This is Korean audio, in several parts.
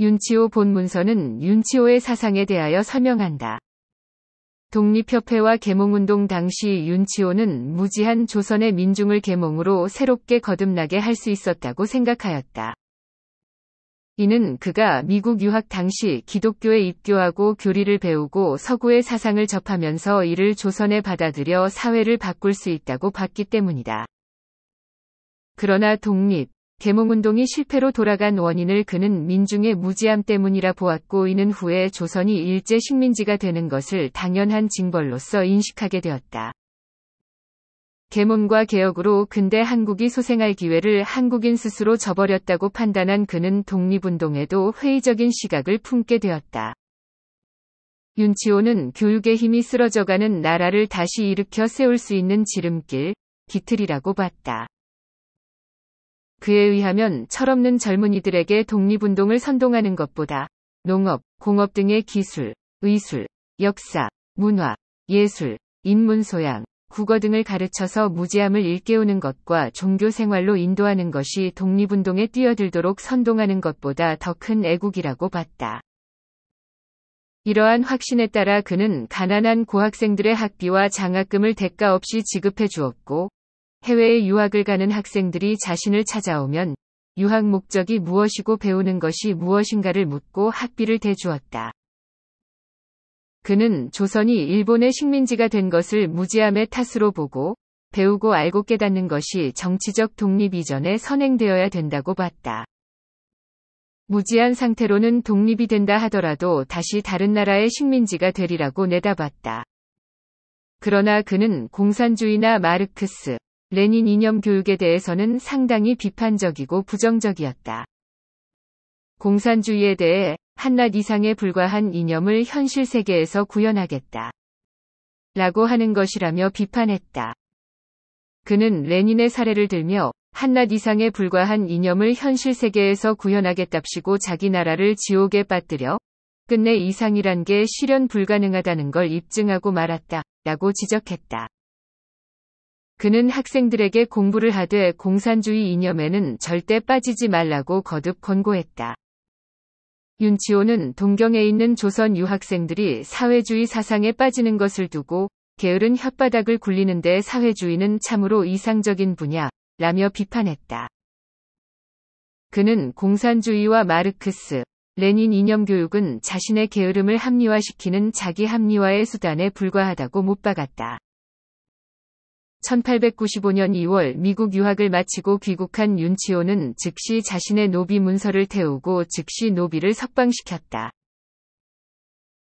윤치호 본문서는 윤치호의 사상에 대하여 설명한다. 독립협회와 계몽운동 당시 윤치호는 무지한 조선의 민중을 계몽으로 새롭게 거듭나게 할 수 있었다고 생각하였다. 이는 그가 미국 유학 당시 기독교에 입교하고 교리를 배우고 서구의 사상을 접하면서 이를 조선에 받아들여 사회를 바꿀 수 있다고 봤기 때문이다. 그러나 독립, 계몽운동이 실패로 돌아간 원인을 그는 민중의 무지함 때문이라 보았고 이는 후에 조선이 일제 식민지가 되는 것을 당연한 징벌로서 인식하게 되었다. 계몽과 개혁으로 근대 한국이 소생할 기회를 한국인 스스로 저버렸다고 판단한 그는 독립운동에도 회의적인 시각을 품게 되었다. 윤치호는 교육의 힘이 쓰러져가는 나라를 다시 일으켜 세울 수 있는 지름길, 기틀이라고 봤다. 그에 의하면 철없는 젊은이들에게 독립운동을 선동하는 것보다 농업, 공업 등의 기술, 의술, 역사, 문화, 예술, 인문 소양, 국어 등을 가르쳐서 무지함을 일깨우는 것과 종교 생활로 인도하는 것이 독립운동에 뛰어들도록 선동하는 것보다 더 큰 애국이라고 봤다. 이러한 확신에 따라 그는 가난한 고학생들의 학비와 장학금을 대가 없이 지급해 주었고 해외에 유학을 가는 학생들이 자신을 찾아오면 유학 목적이 무엇이고 배우는 것이 무엇인가를 묻고 학비를 대주었다. 그는 조선이 일본의 식민지가 된 것을 무지함의 탓으로 보고 배우고 알고 깨닫는 것이 정치적 독립 이전에 선행되어야 된다고 봤다. 무지한 상태로는 독립이 된다 하더라도 다시 다른 나라의 식민지가 되리라고 내다봤다. 그러나 그는 공산주의나 마르크스, 레닌 이념 교육에 대해서는 상당히 비판적이고 부정적이었다. 공산주의에 대해 한낱 이상에 불과한 이념을 현실 세계에서 구현하겠다. 라고 하는 것이라며 비판했다. 그는 레닌의 사례를 들며 한낱 이상에 불과한 이념을 현실 세계에서 구현하겠답시고 자기 나라를 지옥에 빠뜨려 끝내 이상이란 게 실현 불가능하다는 걸 입증하고 말았다. 라고 지적했다. 그는 학생들에게 공부를 하되 공산주의 이념에는 절대 빠지지 말라고 거듭 권고했다. 윤치호는 동경에 있는 조선 유학생들이 사회주의 사상에 빠지는 것을 두고 게으른 혓바닥을 굴리는데 사회주의는 참으로 이상적인 분야라며 비판했다. 그는 공산주의와 마르크스, 레닌 이념 교육은 자신의 게으름을 합리화시키는 자기 합리화의 수단에 불과하다고 못 박았다. 1895년 2월 미국 유학을 마치고 귀국한 윤치호는 즉시 자신의 노비 문서를 태우고 즉시 노비를 석방시켰다.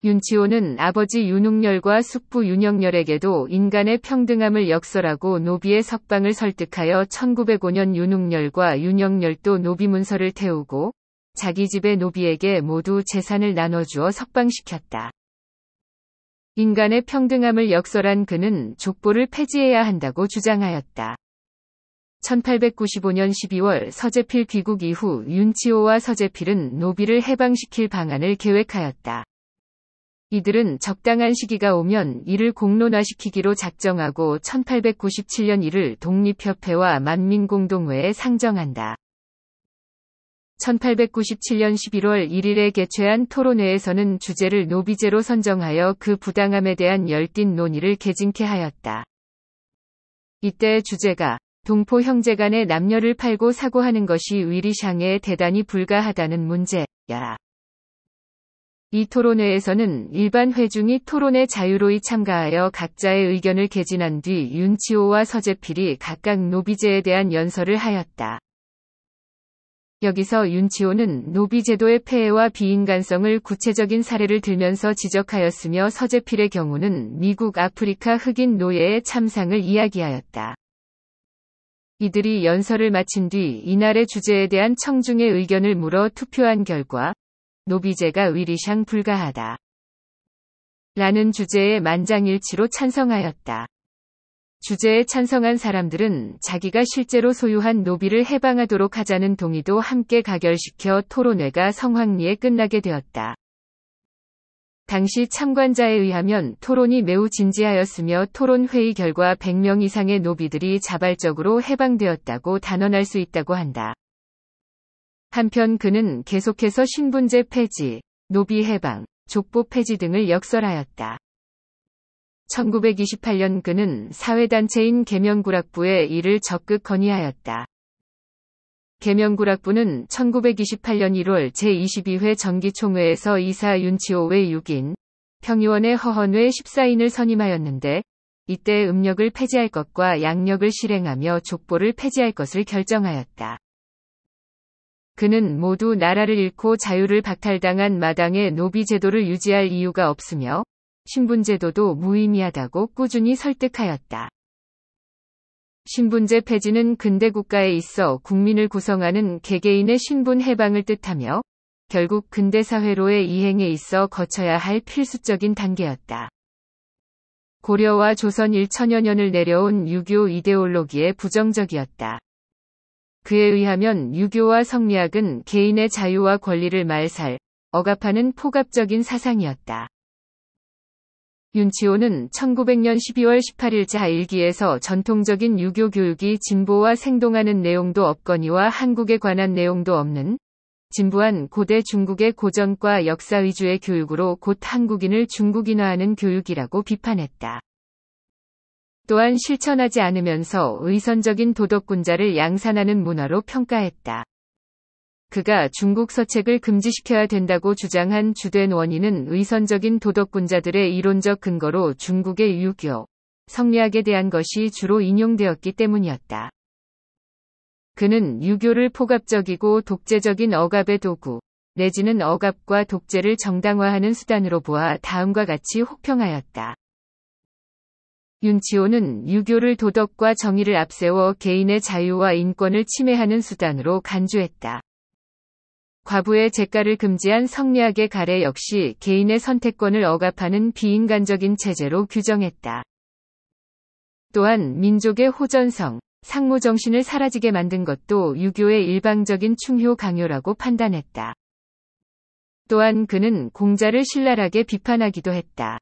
윤치호는 아버지 윤웅열과 숙부 윤영열에게도 인간의 평등함을 역설하고 노비의 석방을 설득하여 1905년 윤웅열과 윤영열도 노비 문서를 태우고 자기 집의 노비에게 모두 재산을 나눠주어 석방시켰다. 인간의 평등함을 역설한 그는 족보를 폐지해야 한다고 주장하였다. 1895년 12월 서재필 귀국 이후 윤치호와 서재필은 노비를 해방시킬 방안을 계획하였다. 이들은 적당한 시기가 오면 이를 공론화시키기로 작정하고 1897년 이를 독립협회와 만민공동회에 상정한다. 1897년 11월 1일에 개최한 토론회에서는 주제를 노비제로 선정하여 그 부당함에 대한 열띤 논의를 개진케 하였다. 이때 주제가 동포 형제 간의 남녀를 팔고 사고하는 것이 위리샹에 대단히 불가하다는 문제야. 이 토론회에서는 일반 회중이 토론에 자유로이 참가하여 각자의 의견을 개진한 뒤 윤치호와 서재필이 각각 노비제에 대한 연설을 하였다. 여기서 윤치호는 노비 제도의 폐해와 비인간성을 구체적인 사례를 들면서 지적하였으며 서재필의 경우는 미국 아프리카 흑인 노예의 참상을 이야기하였다. 이들이 연설을 마친 뒤 이날의 주제에 대한 청중의 의견을 물어 투표한 결과 노비제가 위리샹 불가하다. 라는 주제에 만장일치로 찬성하였다. 주제에 찬성한 사람들은 자기가 실제로 소유한 노비를 해방하도록 하자는 동의도 함께 가결시켜 토론회가 성황리에 끝나게 되었다. 당시 참관자에 의하면 토론이 매우 진지하였으며 토론회의 결과 100명 이상의 노비들이 자발적으로 해방되었다고 단언할 수 있다고 한다. 한편 그는 계속해서 신분제 폐지, 노비 해방, 족보 폐지 등을 역설하였다. 1928년 그는 사회단체인 계명구락부에 이를 적극 건의하였다. 계명구락부는 1928년 1월 제22회 정기총회에서 이사 윤치호의 6인, 평의원의 허헌회 14인을 선임하였는데, 이때 음력을 폐지할 것과 양력을 실행하며 족보를 폐지할 것을 결정하였다. 그는 모두 나라를 잃고 자유를 박탈당한 마당의 노비 제도를 유지할 이유가 없으며 신분제도도 무의미하다고 꾸준히 설득하였다. 신분제 폐지는 근대 국가에 있어 국민을 구성하는 개개인의 신분 해방을 뜻하며 결국 근대 사회로의 이행에 있어 거쳐야 할 필수적인 단계였다. 고려와 조선 1천여 년을 내려온 유교 이데올로기에 부정적이었다. 그에 의하면 유교와 성리학은 개인의 자유와 권리를 말살, 억압하는 포갑적인 사상이었다. 윤치호는 1900년 12월 18일자 일기에서 전통적인 유교 교육이 진보와 생동하는 내용도 없거니와 한국에 관한 내용도 없는 진부한 고대 중국의 고전과 역사 위주의 교육으로 곧 한국인을 중국인화하는 교육이라고 비판했다. 또한 실천하지 않으면서 의선적인 도덕군자를 양산하는 문화로 평가했다. 그가 중국 서책을 금지시켜야 된다고 주장한 주된 원인은 위선적인 도덕군자들의 이론적 근거로 중국의 유교, 성리학에 대한 것이 주로 인용되었기 때문이었다. 그는 유교를 포갑적이고 독재적인 억압의 도구, 내지는 억압과 독재를 정당화하는 수단으로 보아 다음과 같이 혹평하였다. 윤치호는 유교를 도덕과 정의를 앞세워 개인의 자유와 인권을 침해하는 수단으로 간주했다. 과부의 재가를 금지한 성리학의 가래 역시 개인의 선택권을 억압하는 비인간적인 체제로 규정했다. 또한 민족의 호전성, 상무 정신을 사라지게 만든 것도 유교의 일방적인 충효 강요라고 판단했다. 또한 그는 공자를 신랄하게 비판하기도 했다.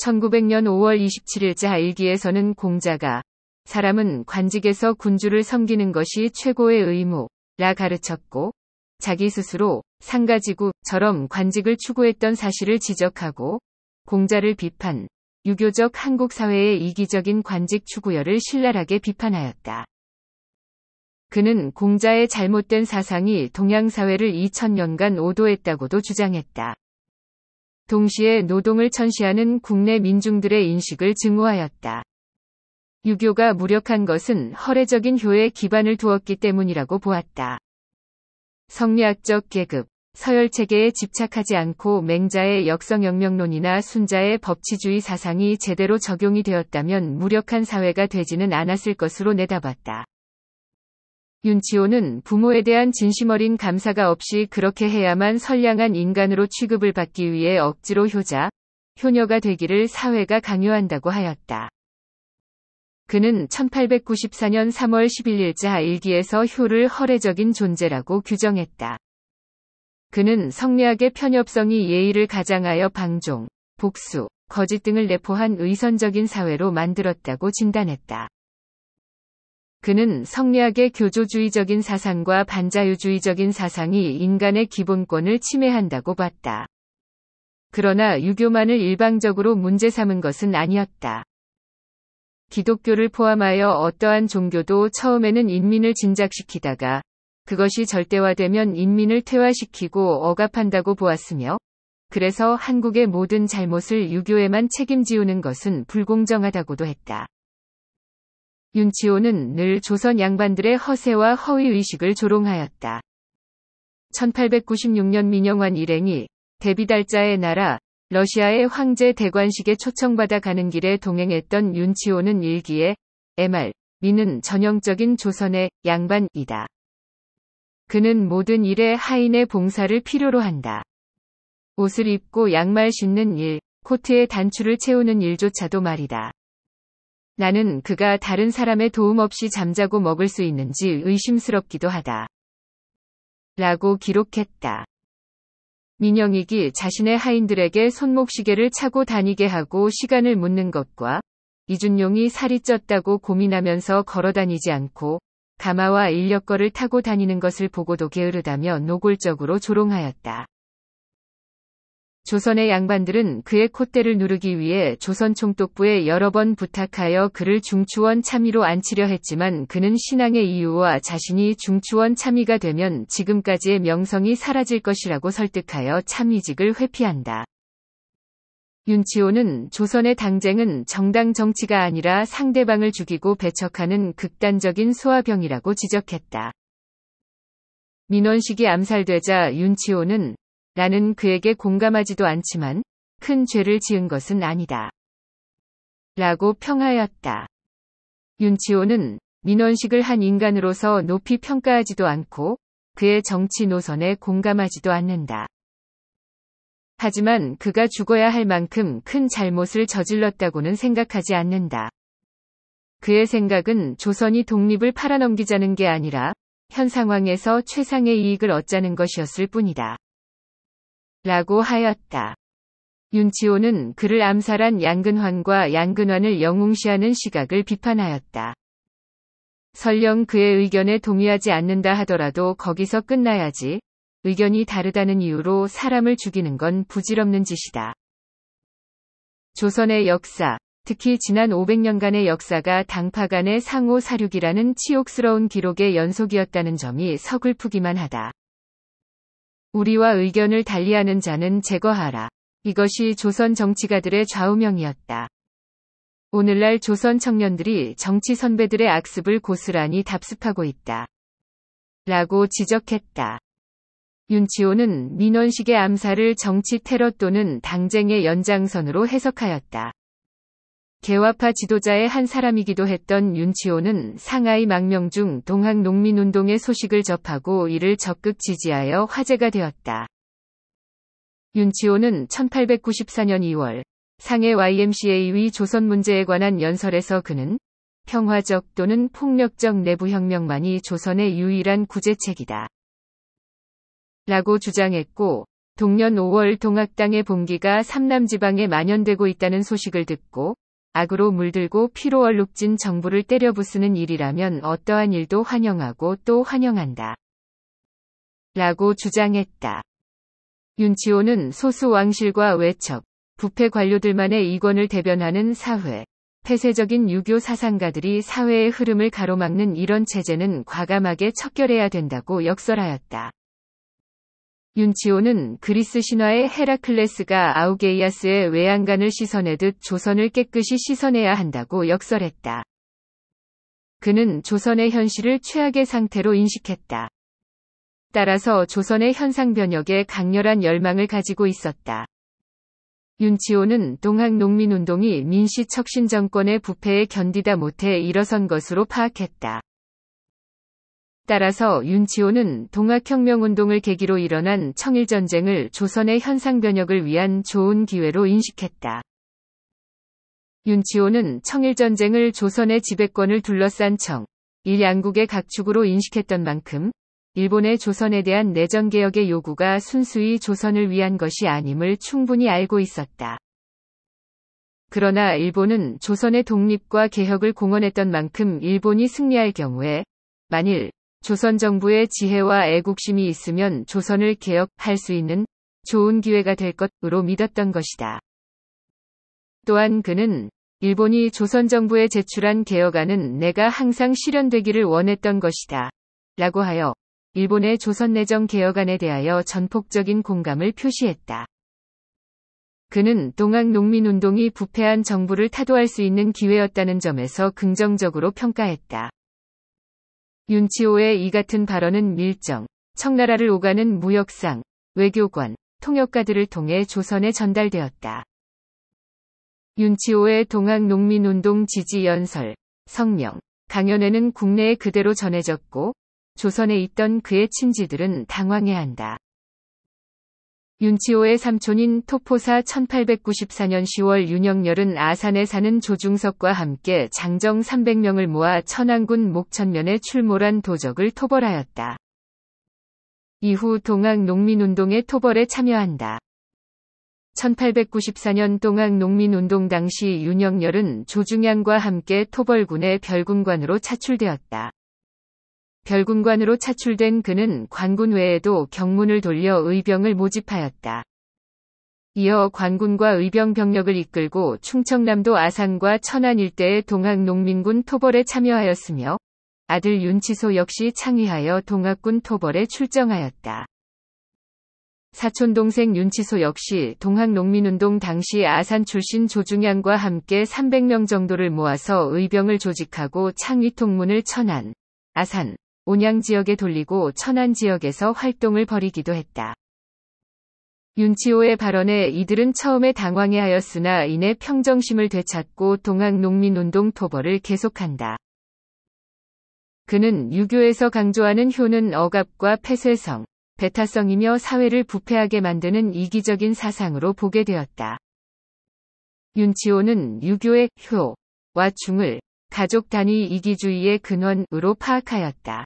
1900년 5월 27일자 일기에서는 공자가 사람은 관직에서 군주를 섬기는 것이 최고의 의무, 라 가르쳤고 자기 스스로 상가지구처럼 관직을 추구했던 사실을 지적하고 공자를 비판, 유교적 한국 사회의 이기적인 관직 추구열을 신랄하게 비판하였다. 그는 공자의 잘못된 사상이 동양 사회를 2000년간 오도했다고도 주장했다. 동시에 노동을 천시하는 국내 민중들의 인식을 증오하였다. 유교가 무력한 것은 허례적인 효에 기반을 두었기 때문이라고 보았다. 성리학적 계급, 서열 체계에 집착하지 않고 맹자의 역성 영명론이나 순자의 법치주의 사상이 제대로 적용이 되었다면 무력한 사회가 되지는 않았을 것으로 내다봤다. 윤치호는 부모에 대한 진심어린 감사가 없이 그렇게 해야만 선량한 인간으로 취급을 받기 위해 억지로 효자, 효녀가 되기를 사회가 강요한다고 하였다. 그는 1894년 3월 11일자 일기에서 효를 허례적인 존재라고 규정했다. 그는 성리학의 편협성이 예의를 가장하여 방종, 복수, 거짓 등을 내포한 의선적인 사회로 만들었다고 진단했다. 그는 성리학의 교조주의적인 사상과 반자유주의적인 사상이 인간의 기본권을 침해한다고 봤다. 그러나 유교만을 일방적으로 문제 삼은 것은 아니었다. 기독교를 포함하여 어떠한 종교도 처음에는 인민을 진작시키다가 그것이 절대화되면 인민을 퇴화시키고 억압한다고 보았으며 그래서 한국의 모든 잘못을 유교에만 책임지우는 것은 불공정하다고도 했다. 윤치호는 늘 조선 양반들의 허세와 허위의식을 조롱하였다. 1896년 민영환 일행이 데뷔 달자의 나라 러시아의 황제 대관식에 초청받아 가는 길에 동행했던 윤치호는 일기에 MR, 미는 전형적인 조선의 양반이다. 그는 모든 일에 하인의 봉사를 필요로 한다. 옷을 입고 양말 신는 일, 코트에 단추를 채우는 일조차도 말이다. 나는 그가 다른 사람의 도움 없이 잠자고 먹을 수 있는지 의심스럽기도 하다. 라고 기록했다. 민영익이 자신의 하인들에게 손목시계를 차고 다니게 하고 시간을 묻는 것과 이준용이 살이 쪘다고 고민하면서 걸어다니지 않고 가마와 인력거를 타고 다니는 것을 보고도 게으르다며 노골적으로 조롱하였다. 조선의 양반들은 그의 콧대를 누르기 위해 조선 총독부에 여러 번 부탁하여 그를 중추원 참의로 앉히려 했지만 그는 신앙의 이유와 자신이 중추원 참의가 되면 지금까지의 명성이 사라질 것이라고 설득하여 참의직을 회피한다. 윤치호는 조선의 당쟁은 정당 정치가 아니라 상대방을 죽이고 배척하는 극단적인 소화병이라고 지적했다. 민원식이 암살되자 윤치호는 나는 그에게 공감하지도 않지만 큰 죄를 지은 것은 아니다. 라고 평하였다. 윤치호는 민원식을 한 인간으로서 높이 평가하지도 않고 그의 정치 노선에 공감하지도 않는다. 하지만 그가 죽어야 할 만큼 큰 잘못을 저질렀다고는 생각하지 않는다. 그의 생각은 조선이 독립을 팔아넘기자는 게 아니라 현 상황에서 최상의 이익을 얻자는 것이었을 뿐이다. 라고 하였다. 윤치호는 그를 암살한 양근환과 양근환을 영웅시하는 시각을 비판하였다. 설령 그의 의견에 동의하지 않는다 하더라도 거기서 끝나야지 의견이 다르다는 이유로 사람을 죽이는 건 부질없는 짓이다. 조선의 역사, 특히 지난 500년간의 역사가 당파 간의 상호 사륙이라는 치욕스러운 기록의 연속이었다는 점이 서글프기만 하다. 우리와 의견을 달리하는 자는 제거하라. 이것이 조선 정치가들의 좌우명이었다. 오늘날 조선 청년들이 정치 선배들의 악습을 고스란히 답습하고 있다. 라고 지적했다. 윤치호는 민원식의 암살을 정치 테러 또는 당쟁의 연장선으로 해석하였다. 개화파 지도자의 한 사람이기도 했던 윤치호는 상하이 망명 중 동학 농민운동의 소식을 접하고 이를 적극 지지하여 화제가 되었다. 윤치호는 1894년 2월 상해 YMCA 위 조선 문제에 관한 연설에서 그는 평화적 또는 폭력적 내부혁명만이 조선의 유일한 구제책이다. 라고 주장했고, 동년 5월 동학당의 봉기가 삼남지방에 만연되고 있다는 소식을 듣고 악으로 물들고 피로 얼룩진 정부를 때려부수는 일이라면 어떠한 일도 환영하고 또 환영한다. 라고 주장했다. 윤치호는 소수 왕실과 외척, 부패 관료들만의 이권을 대변하는 사회, 폐쇄적인 유교 사상가들이 사회의 흐름을 가로막는 이런 체제는 과감하게 척결해야 된다고 역설하였다. 윤치호는 그리스 신화의 헤라클레스가 아우게이아스의 외양간을 씻어내듯 조선을 깨끗이 씻어내야 한다고 역설했다. 그는 조선의 현실을 최악의 상태로 인식했다. 따라서 조선의 현상 변혁에 강렬한 열망을 가지고 있었다. 윤치호는 동학 농민운동이 민씨 척신 정권의 부패에 견디다 못해 일어선 것으로 파악했다. 따라서 윤치호는 동학혁명운동을 계기로 일어난 청일전쟁을 조선의 현상 변혁을 위한 좋은 기회로 인식했다. 윤치호는 청일전쟁을 조선의 지배권을 둘러싼 청, 일양국의 각축으로 인식했던 만큼 일본의 조선에 대한 내전개혁의 요구가 순수히 조선을 위한 것이 아님을 충분히 알고 있었다. 그러나 일본은 조선의 독립과 개혁을 공언했던 만큼 일본이 승리할 경우에 만일 조선 정부의 지혜와 애국심이 있으면 조선을 개혁할 수 있는 좋은 기회가 될 것으로 믿었던 것이다. 또한 그는 일본이 조선 정부에 제출한 개혁안은 내가 항상 실현되기를 원했던 것이다. 라고 하여 일본의 조선 내정 개혁안에 대하여 전폭적인 공감을 표시했다. 그는 동학 농민운동이 부패한 정부를 타도할 수 있는 기회였다는 점에서 긍정적으로 평가했다. 윤치호의 이 같은 발언은 밀정, 청나라를 오가는 무역상, 외교관, 통역가들을 통해 조선에 전달되었다. 윤치호의 동학 농민운동 지지 연설, 성명, 강연에는 국내에 그대로 전해졌고, 조선에 있던 그의 친지들은 당황해한다. 윤치호의 삼촌인 토포사 1894년 10월 윤영렬은 아산에 사는 조중석과 함께 장정 300명을 모아 천안군 목천면에 출몰한 도적을 토벌하였다. 이후 동학 농민운동의 토벌에 참여한다. 1894년 동학 농민운동 당시 윤영렬은 조중양과 함께 토벌군의 별군관으로 차출되었다. 별군관으로 차출된 그는 관군 외에도 경문을 돌려 의병을 모집하였다. 이어 관군과 의병 병력을 이끌고 충청남도 아산과 천안 일대의 동학 농민군 토벌에 참여하였으며 아들 윤치소 역시 창의하여 동학군 토벌에 출정하였다. 사촌동생 윤치소 역시 동학농민운동 당시 아산 출신 조중양과 함께 300명 정도를 모아서 의병을 조직하고 창위통문을 천안, 아산, 온양 지역에 돌리고 천안 지역에서 활동을 벌이기도 했다. 윤치호의 발언에 이들은 처음에 당황해하였으나 이내 평정심을 되찾고 동학농민운동 토벌을 계속한다. 그는 유교에서 강조하는 효는 억압과 폐쇄성, 배타성이며 사회를 부패하게 만드는 이기적인 사상으로 보게 되었다. 윤치호는 유교의 효와 충을 가족 단위 이기주의의 근원으로 파악하였다.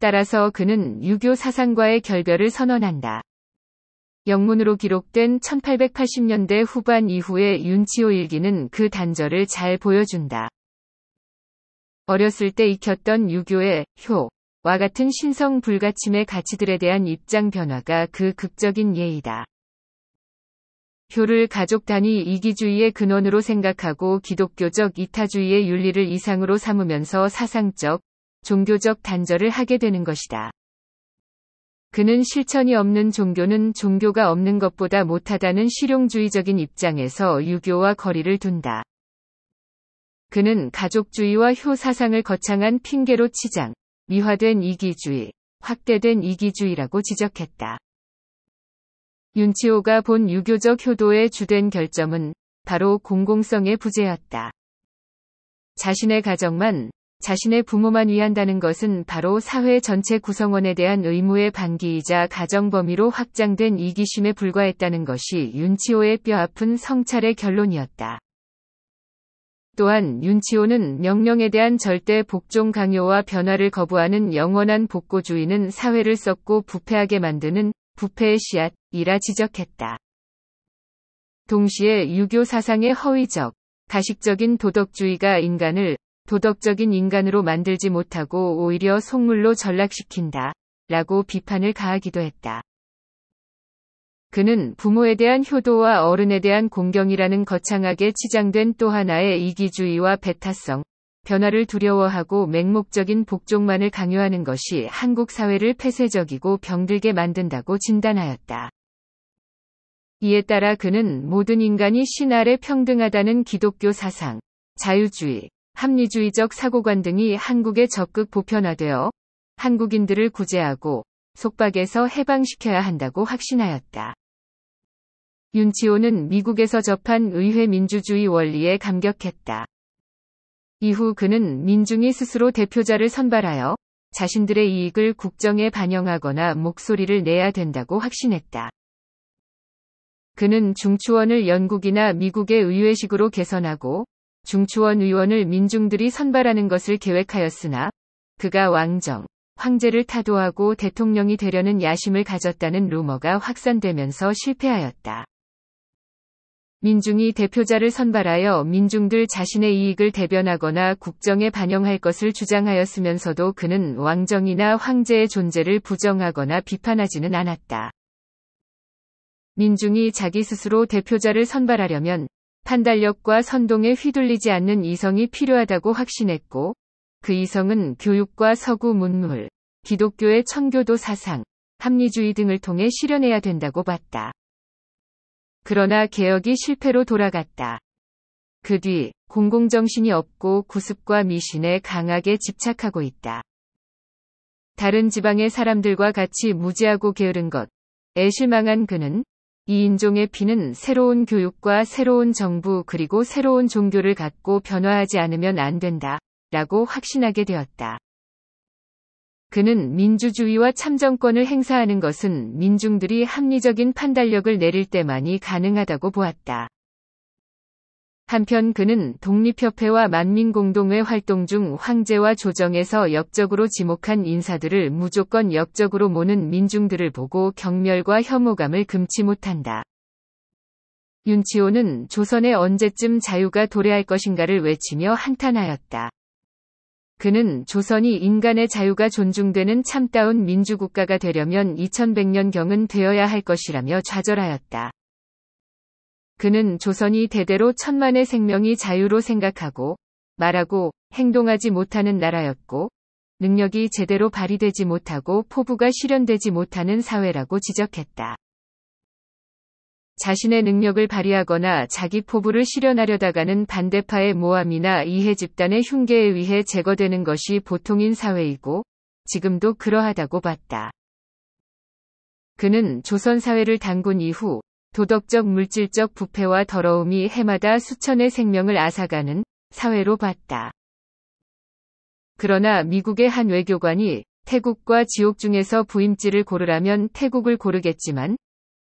따라서 그는 유교 사상과의 결별을 선언한다. 영문으로 기록된 1880년대 후반 이후의 윤치호 일기는 그 단절을 잘 보여준다. 어렸을 때 익혔던 유교의 효, 와 같은 신성 불가침의 가치들에 대한 입장 변화가 그 극적인 예이다. 효를 가족 단위 이기주의의 근원으로 생각하고 기독교적 이타주의의 윤리를 이상으로 삼으면서 사상적, 종교적 단절을 하게 되는 것이다. 그는 실천이 없는 종교는 종교가 없는 것보다 못하다는 실용주의적인 입장에서 유교와 거리를 둔다. 그는 가족주의와 효사상을 거창한 핑계로 치장, 미화된 이기주의, 확대된 이기주의라고 지적했다. 윤치호가 본 유교적 효도의 주된 결점은 바로 공공성의 부재였다. 자신의 가정만 자신의 부모만 위한다는 것은 바로 사회 전체 구성원에 대한 의무의 반기이자 가정 범위로 확장된 이기심에 불과했다는 것이 윤치호의 뼈아픈 성찰의 결론이었다. 또한 윤치호는 명령에 대한 절대 복종 강요와 변화를 거부하는 영원한 복고주의는 사회를 썩고 부패하게 만드는 부패의 씨앗이라 지적했다. 동시에 유교 사상의 허위적, 가식적인 도덕주의가 인간을 도덕적인 인간으로 만들지 못하고 오히려 속물로 전락시킨다. 라고 비판을 가하기도 했다. 그는 부모에 대한 효도와 어른에 대한 공경이라는 거창하게 치장된 또 하나의 이기주의와 배타성, 변화를 두려워하고 맹목적인 복종만을 강요하는 것이 한국 사회를 폐쇄적이고 병들게 만든다고 진단하였다. 이에 따라 그는 모든 인간이 신 아래 평등하다는 기독교 사상, 자유주의, 합리주의적 사고관 등이 한국에 적극 보편화되어 한국인들을 구제하고 속박에서 해방시켜야 한다고 확신하였다. 윤치호는 미국에서 접한 의회 민주주의 원리에 감격했다. 이후 그는 민중이 스스로 대표자를 선발하여 자신들의 이익을 국정에 반영하거나 목소리를 내야 된다고 확신했다. 그는 중추원을 영국이나 미국의 의회식으로 개선하고 중추원 의원을 민중들이 선발하는 것을 계획하였으나 그가 왕정, 황제를 타도하고 대통령이 되려는 야심을 가졌다는 루머가 확산되면서 실패하였다. 민중이 대표자를 선발하여 민중들 자신의 이익을 대변하거나 국정에 반영할 것을 주장하였으면서도 그는 왕정이나 황제의 존재를 부정하거나 비판하지는 않았다. 민중이 자기 스스로 대표자를 선발하려면 판단력과 선동에 휘둘리지 않는 이성이 필요하다고 확신했고 그 이성은 교육과 서구 문물, 기독교의 청교도 사상, 합리주의 등을 통해 실현해야 된다고 봤다. 그러나 개혁이 실패로 돌아갔다. 그 뒤 공공정신이 없고 구습과 미신에 강하게 집착하고 있다. 다른 지방의 사람들과 같이 무지하고 게으른 것에 실망한 그는 이 인종의 피는 새로운 교육과 새로운 정부 그리고 새로운 종교를 갖고 변화하지 않으면 안 된다. 라고 확신하게 되었다. 그는 민주주의와 참정권을 행사하는 것은 민중들이 합리적인 판단력을 내릴 때만이 가능하다고 보았다. 한편 그는 독립협회와 만민공동회 활동 중 황제와 조정에서 역적으로 지목한 인사들을 무조건 역적으로 모는 민중들을 보고 경멸과 혐오감을 금치 못한다. 윤치호는 조선에 언제쯤 자유가 도래할 것인가를 외치며 한탄하였다. 그는 조선이 인간의 자유가 존중되는 참다운 민주국가가 되려면 2100년경은 되어야 할 것이라며 좌절하였다. 그는 조선이 대대로 천만의 생명이 자유로 생각하고 말하고 행동하지 못하는 나라였고 능력이 제대로 발휘되지 못하고 포부가 실현되지 못하는 사회라고 지적했다. 자신의 능력을 발휘하거나 자기 포부를 실현하려다가는 반대파의 모함이나 이해 집단의 흉계에 의해 제거되는 것이 보통인 사회이고 지금도 그러하다고 봤다. 그는 조선사회를 단군 이후 도덕적 물질적 부패와 더러움이 해마다 수천의 생명을 앗아가는 사회로 봤다. 그러나 미국의 한 외교관이 태국과 지옥 중에서 부임지를 고르라면 태국을 고르겠지만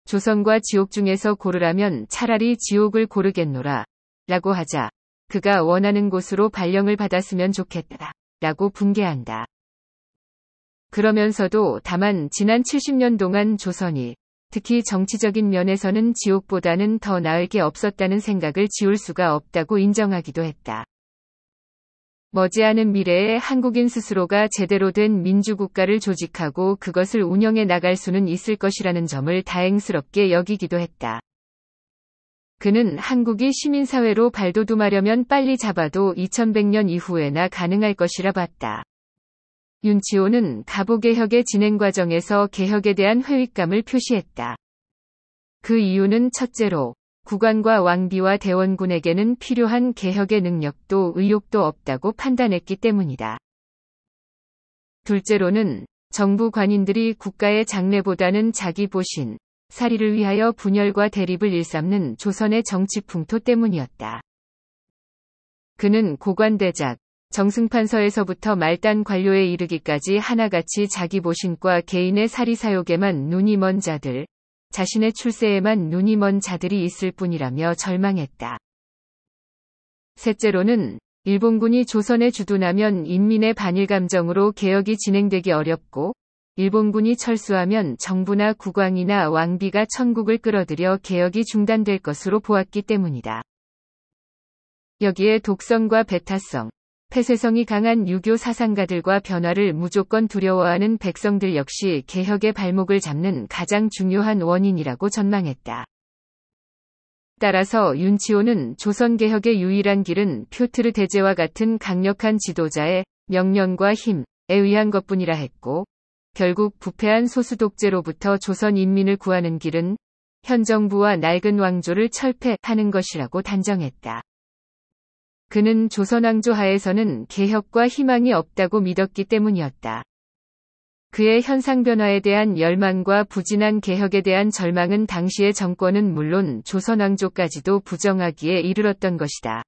조선과 지옥 중에서 고르라면 차라리 지옥을 고르겠노라 라고 하자 그가 원하는 곳으로 발령을 받았으면 좋겠다 라고 분개한다. 그러면서도 다만 지난 70년 동안 조선이 특히 정치적인 면에서는 지옥보다는 더 나을 게 없었다는 생각을 지울 수가 없다고 인정하기도 했다. 머지않은 미래에 한국인 스스로가 제대로 된 민주국가를 조직하고 그것을 운영해 나갈 수는 있을 것이라는 점을 다행스럽게 여기기도 했다. 그는 한국이 시민사회로 발돋움하려면 빨리 잡아도 2100년 이후에나 가능할 것이라 봤다. 윤치호는 가보개혁의 진행 과정에서 개혁에 대한 회의감을 표시했다. 그 이유는 첫째로 국왕과 왕비와 대원군에게는 필요한 개혁의 능력도 의욕도 없다고 판단했기 때문이다. 둘째로는 정부 관인들이 국가의 장래보다는 자기 보신, 사리를 위하여 분열과 대립을 일삼는 조선의 정치 풍토 때문이었다. 그는 고관대작, 정승판서에서부터 말단 관료에 이르기까지 하나같이 자기 보신과 개인의 사리사욕에만 눈이 먼 자들, 자신의 출세에만 눈이 먼 자들이 있을 뿐이라며 절망했다. 셋째로는 일본군이 조선에 주둔하면 인민의 반일 감정으로 개혁이 진행되기 어렵고 일본군이 철수하면 정부나 국왕이나 왕비가 천국을 끌어들여 개혁이 중단될 것으로 보았기 때문이다. 여기에 독성과 배타성, 폐쇄성이 강한 유교 사상가들과 변화를 무조건 두려워하는 백성들 역시 개혁의 발목을 잡는 가장 중요한 원인이라고 전망했다. 따라서 윤치호는 조선개혁의 유일한 길은 표트르 대제와 같은 강력한 지도자의 명령과 힘에 의한 것뿐이라 했고, 결국 부패한 소수 독재로부터 조선 인민을 구하는 길은 현 정부와 낡은 왕조를 철폐하는 것이라고 단정했다. 그는 조선왕조 하에서는 개혁과 희망이 없다고 믿었기 때문이었다. 그의 현상 변화에 대한 열망과 부진한 개혁에 대한 절망은 당시의 정권은 물론 조선왕조까지도 부정하기에 이르렀던 것이다.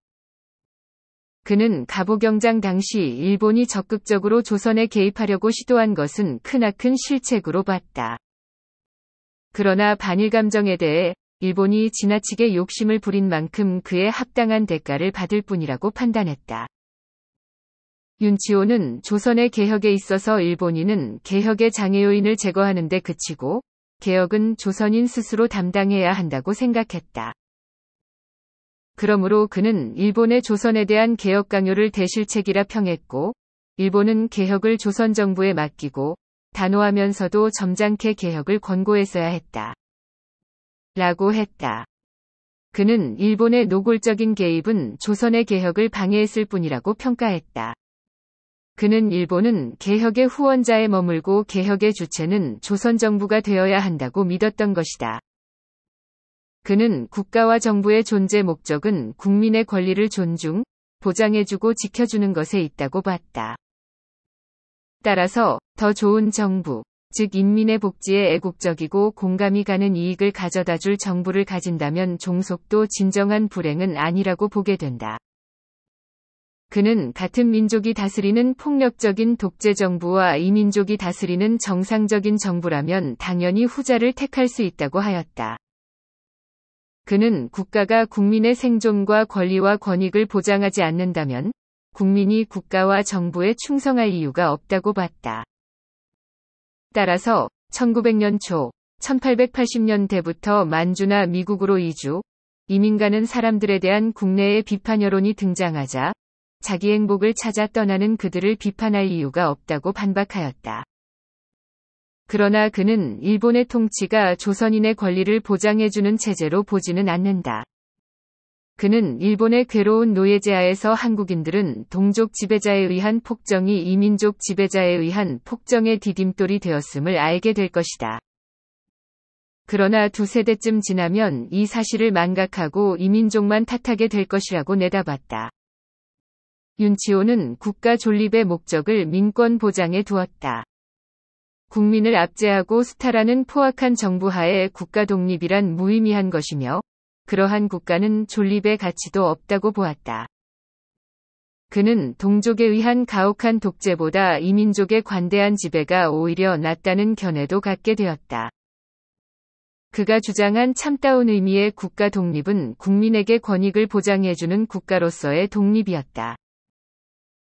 그는 가보경장 당시 일본이 적극적으로 조선에 개입하려고 시도한 것은 크나큰 실책으로 봤다. 그러나 반일 감정에 대해 일본이 지나치게 욕심을 부린 만큼 그에 합당한 대가를 받을 뿐이라고 판단했다. 윤치호는 조선의 개혁에 있어서 일본인은 개혁의 장애 요인을 제거하는 데 그치고 개혁은 조선인 스스로 담당해야 한다고 생각했다. 그러므로 그는 일본의 조선에 대한 개혁 강요를 대실책이라 평했고 일본은 개혁을 조선 정부에 맡기고 단호하면서도 점잖게 개혁을 권고했어야 했다. 라고 했다. 그는 일본의 노골적인 개입은 조선의 개혁을 방해했을 뿐이라고 평가했다. 그는 일본은 개혁의 후원자에 머물고 개혁의 주체는 조선 정부가 되어야 한다고 믿었던 것이다. 그는 국가와 정부의 존재 목적은 국민의 권리를 존중, 보장해주고 지켜주는 것에 있다고 봤다. 따라서 더 좋은 정부, 즉 인민의 복지에 애국적이고 공감이 가는 이익을 가져다 줄 정부를 가진다면 종속도 진정한 불행은 아니라고 보게 된다. 그는 같은 민족이 다스리는 폭력적인 독재 정부와 이민족이 다스리는 정상적인 정부라면 당연히 후자를 택할 수 있다고 하였다. 그는 국가가 국민의 생존과 권리와 권익을 보장하지 않는다면 국민이 국가와 정부에 충성할 이유가 없다고 봤다. 따라서 1900년 초 1880년대부터 만주나 미국으로 이주, 이민가는 사람들에 대한 국내의 비판 여론이 등장하자 자기 행복을 찾아 떠나는 그들을 비판할 이유가 없다고 반박하였다. 그러나 그는 일본의 통치가 조선인의 권리를 보장해주는 체제로 보지는 않는다. 그는 일본의 괴로운 노예제하에서 한국인들은 동족 지배자에 의한 폭정이 이민족 지배자에 의한 폭정의 디딤돌이 되었음을 알게 될 것이다. 그러나 두 세대쯤 지나면 이 사실을 망각하고 이민족만 탓하게 될 것이라고 내다봤다. 윤치호는 국가 존립의 목적을 민권 보장에 두었다. 국민을 압제하고 스타라는 포악한 정부 하에 국가 독립이란 무의미한 것이며 그러한 국가는 존립의 가치도 없다고 보았다. 그는 동족에 의한 가혹한 독재보다 이민족의 관대한 지배가 오히려 낫다는 견해도 갖게 되었다. 그가 주장한 참다운 의미의 국가 독립은 국민에게 권익을 보장해주는 국가로서의 독립이었다.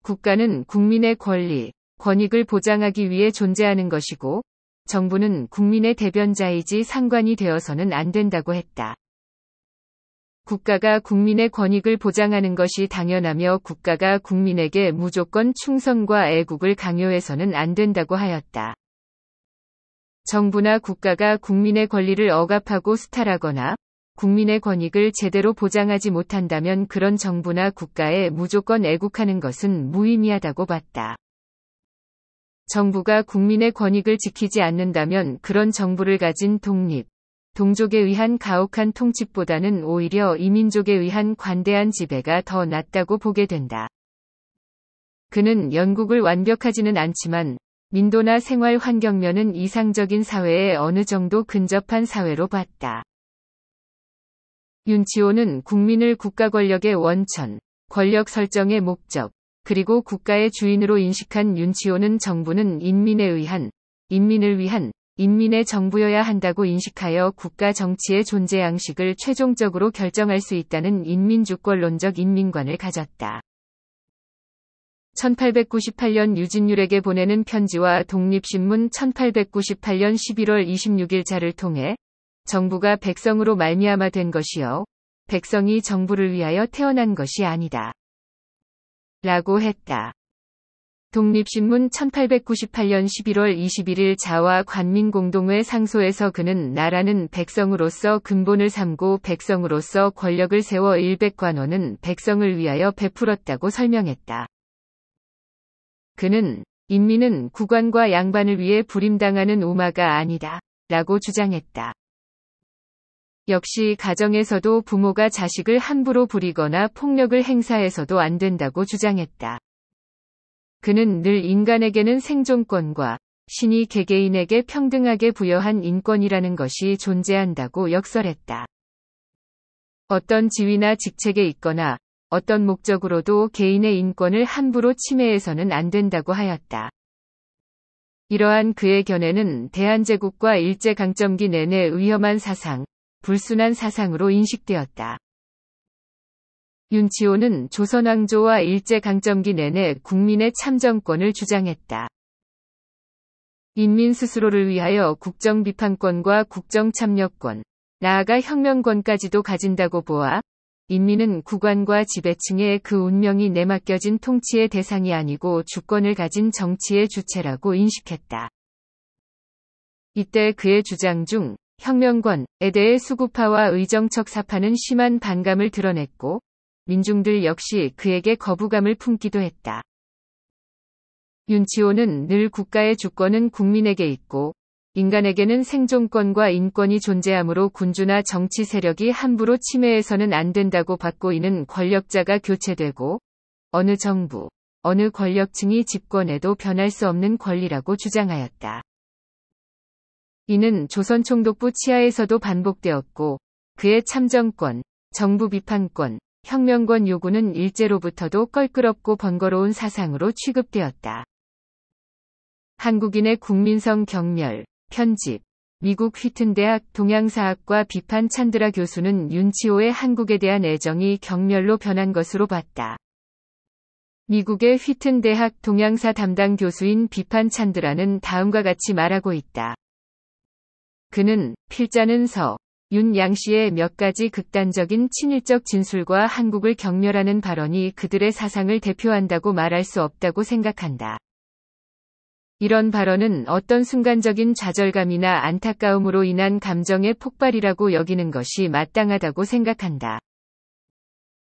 국가는 국민의 권리, 권익을 보장하기 위해 존재하는 것이고, 정부는 국민의 대변자이지 상관이 되어서는 안 된다고 했다. 국가가 국민의 권익을 보장하는 것이 당연하며 국가가 국민에게 무조건 충성과 애국을 강요해서는 안 된다고 하였다. 정부나 국가가 국민의 권리를 억압하고 수탈하거나 국민의 권익을 제대로 보장하지 못한다면 그런 정부나 국가에 무조건 애국하는 것은 무의미하다고 봤다. 정부가 국민의 권익을 지키지 않는다면 그런 정부를 가진 독립, 동족에 의한 가혹한 통치보다는 오히려 이민족에 의한 관대한 지배가 더 낫다고 보게 된다. 그는 영국을 완벽하지는 않지만 민도나 생활 환경면은 이상적인 사회에 어느 정도 근접한 사회로 봤다. 윤치호는 국민을 국가 권력의 원천, 권력 설정의 목적, 그리고 국가의 주인으로 인식한 윤치호는 정부는 인민에 의한, 인민을 위한, 인민의 정부여야 한다고 인식하여 국가 정치의 존재 양식을 최종적으로 결정할 수 있다는 인민주권론적 인민관을 가졌다. 1898년 유진율에게 보내는 편지와 독립신문 1898년 11월 26일자를 통해 정부가 백성으로 말미암아 된 것이요. 백성이 정부를 위하여 태어난 것이 아니다. 라고 했다. 독립신문 1898년 11월 21일 자와 관민공동회 상소에서 그는 나라는 백성으로서 근본을 삼고 백성으로서 권력을 세워 일백관원은 백성을 위하여 베풀었다고 설명했다. 그는 인민은 구관과 양반을 위해 불임당하는 우마가 아니다. 라고 주장했다. 역시 가정에서도 부모가 자식을 함부로 부리거나 폭력을 행사해서도 안 된다고 주장했다. 그는 늘 인간에게는 생존권과 신이 개개인에게 평등하게 부여한 인권이라는 것이 존재한다고 역설했다. 어떤 지위나 직책에 있거나 어떤 목적으로도 개인의 인권을 함부로 침해해서는 안 된다고 하였다. 이러한 그의 견해는 대한제국과 일제강점기 내내 위험한 사상, 불순한 사상으로 인식되었다. 윤치호는 조선왕조와 일제강점기 내내 국민의 참정권을 주장했다. 인민 스스로를 위하여 국정비판권과 국정참여권, 나아가 혁명권까지도 가진다고 보아 인민은 구관과 지배층의 그 운명이 내맡겨진 통치의 대상이 아니고 주권을 가진 정치의 주체라고 인식했다. 이때 그의 주장 중 혁명권에 대해 수구파와 의정척 사파는 심한 반감을 드러냈고 민중들 역시 그에게 거부감을 품기도 했다. 윤치호는 늘 국가의 주권은 국민에게 있고 인간에게는 생존권과 인권이 존재하므로 군주나 정치 세력이 함부로 침해해서는 안 된다고 받고 이는 권력자가 교체되고 어느 정부, 어느 권력층이 집권해도 변할 수 없는 권리라고 주장하였다. 이는 조선 총독부 치하에서도 반복되었고 그의 참정권, 정부 비판권, 혁명권 요구는 일제로부터도 껄끄럽고 번거로운 사상으로 취급되었다. 한국인의 국민성 경멸, 편집, 미국 휘튼대학 동양사학과 비판 찬드라 교수는 윤치호의 한국에 대한 애정이 경멸로 변한 것으로 봤다. 미국의 휘튼대학 동양사 담당 교수인 비판 찬드라는 다음과 같이 말하고 있다. 그는 필자는 서, 윤양 씨의 몇 가지 극단적인 친일적 진술과 한국을 격렬하는 발언이 그들의 사상을 대표한다고 말할 수 없다고 생각한다. 이런 발언은 어떤 순간적인 좌절감이나 안타까움으로 인한 감정의 폭발이라고 여기는 것이 마땅하다고 생각한다.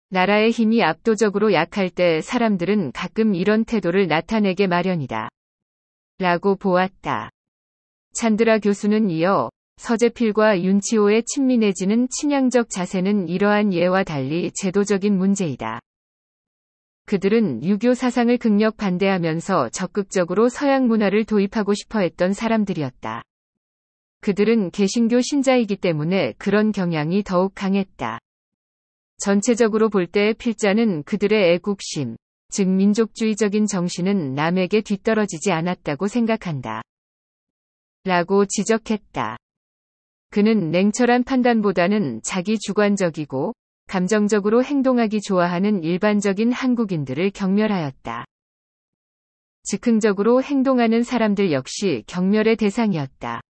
나라의 힘이 압도적으로 약할 때 사람들은 가끔 이런 태도를 나타내게 마련이다. 라고 보았다. 찬드라 교수는 이어 서재필과 윤치호의 친민해지는 친양적 자세는 이러한 예와 달리 제도적인 문제이다. 그들은 유교 사상을 극력 반대하면서 적극적으로 서양 문화를 도입하고 싶어 했던 사람들이었다. 그들은 개신교 신자이기 때문에 그런 경향이 더욱 강했다. 전체적으로 볼 때 필자는 그들의 애국심, 즉 민족주의적인 정신은 남에게 뒤떨어지지 않았다고 생각한다. 라고 지적했다. 그는 냉철한 판단보다는 자기 주관적이고 감정적으로 행동하기 좋아하는 일반적인 한국인들을 경멸하였다. 즉흥적으로 행동하는 사람들 역시 경멸의 대상이었다.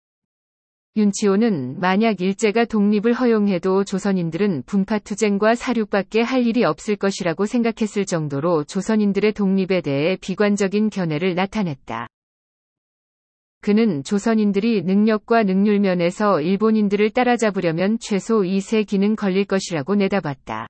윤치호는 만약 일제가 독립을 허용해도 조선인들은 분파투쟁과 사륙밖에 할 일이 없을 것이라고 생각했을 정도로 조선인들의 독립에 대해 비관적인 견해를 나타냈다. 그는 조선인들이 능력과 능률 면에서 일본인들을 따라잡으려면 최소 2세 기는 걸릴 것이라고 내다봤다.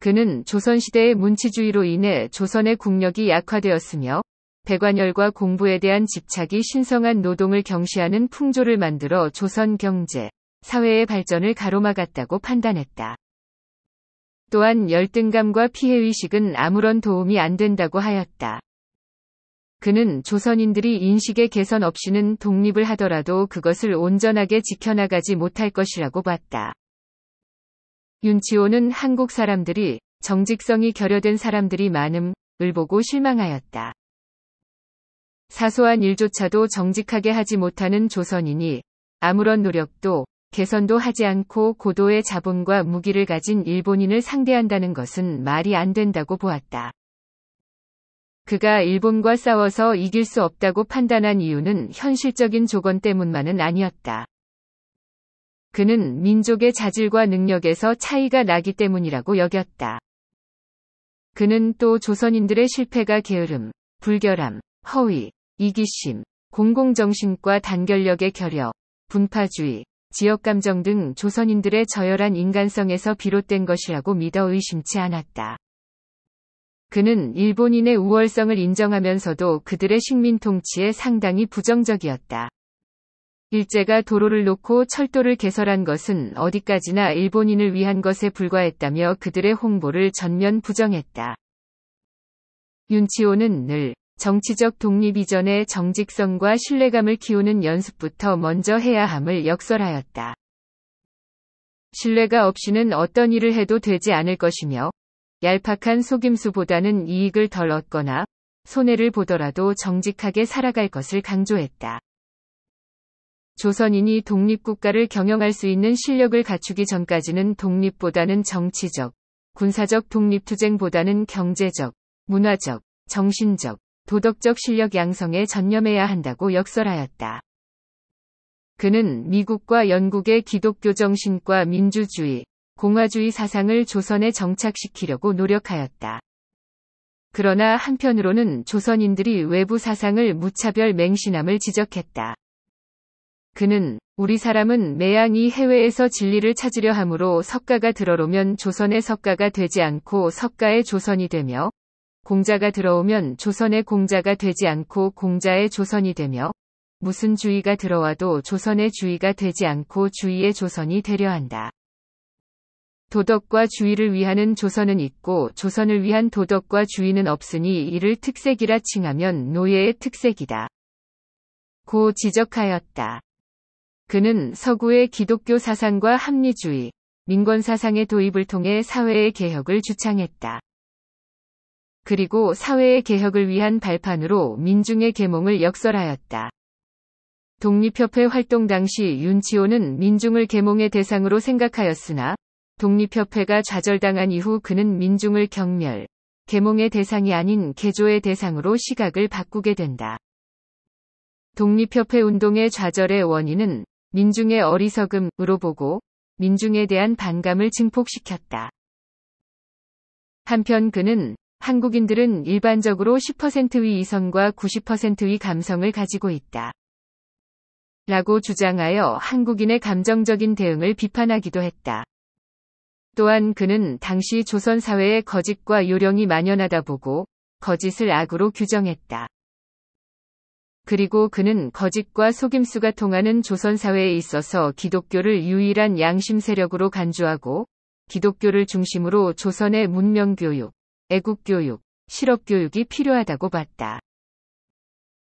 그는 조선시대의 문치주의로 인해 조선의 국력이 약화되었으며 배관열과 공부에 대한 집착이 신성한 노동을 경시하는 풍조를 만들어 조선 경제, 사회의 발전을 가로막았다고 판단했다. 또한 열등감과 피해의식은 아무런 도움이 안 된다고 하였다. 그는 조선인들이 인식의 개선 없이는 독립을 하더라도 그것을 온전하게 지켜나가지 못할 것이라고 봤다. 윤치호는 한국 사람들이 정직성이 결여된 사람들이 많음을 보고 실망하였다. 사소한 일조차도 정직하게 하지 못하는 조선인이 아무런 노력도 개선도 하지 않고 고도의 자본과 무기를 가진 일본인을 상대한다는 것은 말이 안 된다고 보았다. 그가 일본과 싸워서 이길 수 없다고 판단한 이유는 현실적인 조건 때문만은 아니었다. 그는 민족의 자질과 능력에서 차이가 나기 때문이라고 여겼다. 그는 또 조선인들의 실패가 게으름, 불결함, 허위, 이기심, 공공정신과 단결력의 결여, 분파주의, 지역감정 등 조선인들의 저열한 인간성에서 비롯된 것이라고 믿어 의심치 않았다. 그는 일본인의 우월성을 인정하면서도 그들의 식민 통치에 상당히 부정적이었다. 일제가 도로를 놓고 철도를 개설한 것은 어디까지나 일본인을 위한 것에 불과했다며 그들의 홍보를 전면 부정했다. 윤치호는 늘 정치적 독립 이전에 정직성과 신뢰감을 키우는 연습부터 먼저 해야 함을 역설하였다. 신뢰가 없이는 어떤 일을 해도 되지 않을 것이며 얄팍한 속임수보다는 이익을 덜 얻거나 손해를 보더라도 정직하게 살아갈 것을 강조했다. 조선인이 독립국가를 경영할 수 있는 실력을 갖추기 전까지는 독립보다는 정치적, 군사적 독립투쟁보다는 경제적, 문화적, 정신적, 도덕적 실력 양성에 전념해야 한다고 역설하였다. 그는 미국과 영국의 기독교 정신과 민주주의, 공화주의 사상을 조선에 정착시키려고 노력하였다. 그러나 한편으로는 조선인들이 외부 사상을 무차별 맹신함을 지적했다. 그는 우리 사람은 매양이 해외에서 진리를 찾으려 함으로 석가가 들어오면 조선의 석가가 되지 않고 석가의 조선이 되며 공자가 들어오면 조선의 공자가 되지 않고 공자의 조선이 되며 무슨 주의가 들어와도 조선의 주의가 되지 않고 주의의 조선이 되려 한다. 도덕과 주의를 위하는 조선은 있고 조선을 위한 도덕과 주의는 없으니 이를 특색이라 칭하면 노예의 특색이다. 고 지적하였다. 그는 서구의 기독교 사상과 합리주의, 민권 사상의 도입을 통해 사회의 개혁을 주창했다. 그리고 사회의 개혁을 위한 발판으로 민중의 계몽을 역설하였다. 독립협회 활동 당시 윤치호는 민중을 계몽의 대상으로 생각하였으나 독립협회가 좌절당한 이후 그는 민중을 경멸, 계몽의 대상이 아닌 개조의 대상으로 시각을 바꾸게 된다. 독립협회 운동의 좌절의 원인은 민중의 어리석음으로 보고 민중에 대한 반감을 증폭시켰다. 한편 그는 한국인들은 일반적으로 10%의 이성과 90%의 감성을 가지고 있다. 라고 주장하여 한국인의 감정적인 대응을 비판하기도 했다. 또한 그는 당시 조선 사회의 거짓과 요령이 만연하다 보고 거짓을 악으로 규정했다. 그리고 그는 거짓과 속임수가 통하는 조선 사회에 있어서 기독교를 유일한 양심 세력으로 간주하고 기독교를 중심으로 조선의 문명 교육, 애국 교육, 실업 교육이 필요하다고 봤다.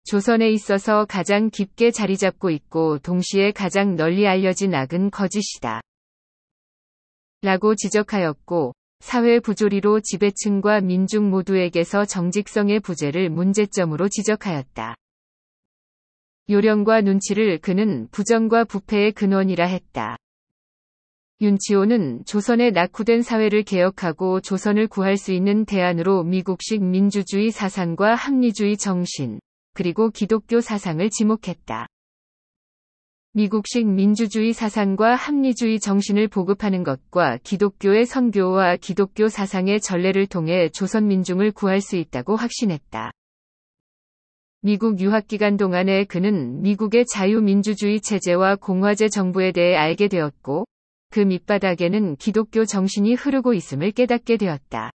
조선에 있어서 가장 깊게 자리 잡고 있고 동시에 가장 널리 알려진 악은 거짓이다. 라고 지적하였고 사회 부조리로 지배층과 민중 모두에게서 정직성의 부재를 문제점으로 지적하였다. 요령과 눈치를 그는 부정과 부패의 근원이라 했다. 윤치호는 조선의 낙후된 사회를 개혁하고 조선을 구할 수 있는 대안으로 미국식 민주주의 사상과 합리주의 정신, 그리고 기독교 사상을 지목했다. 미국식 민주주의 사상과 합리주의 정신을 보급하는 것과 기독교의 선교와 기독교 사상의 전례를 통해 조선 민중을 구할 수 있다고 확신했다. 미국 유학 기간 동안에 그는 미국의 자유민주주의 체제와 공화제 정부에 대해 알게 되었고, 그 밑바닥에는 기독교 정신이 흐르고 있음을 깨닫게 되었다.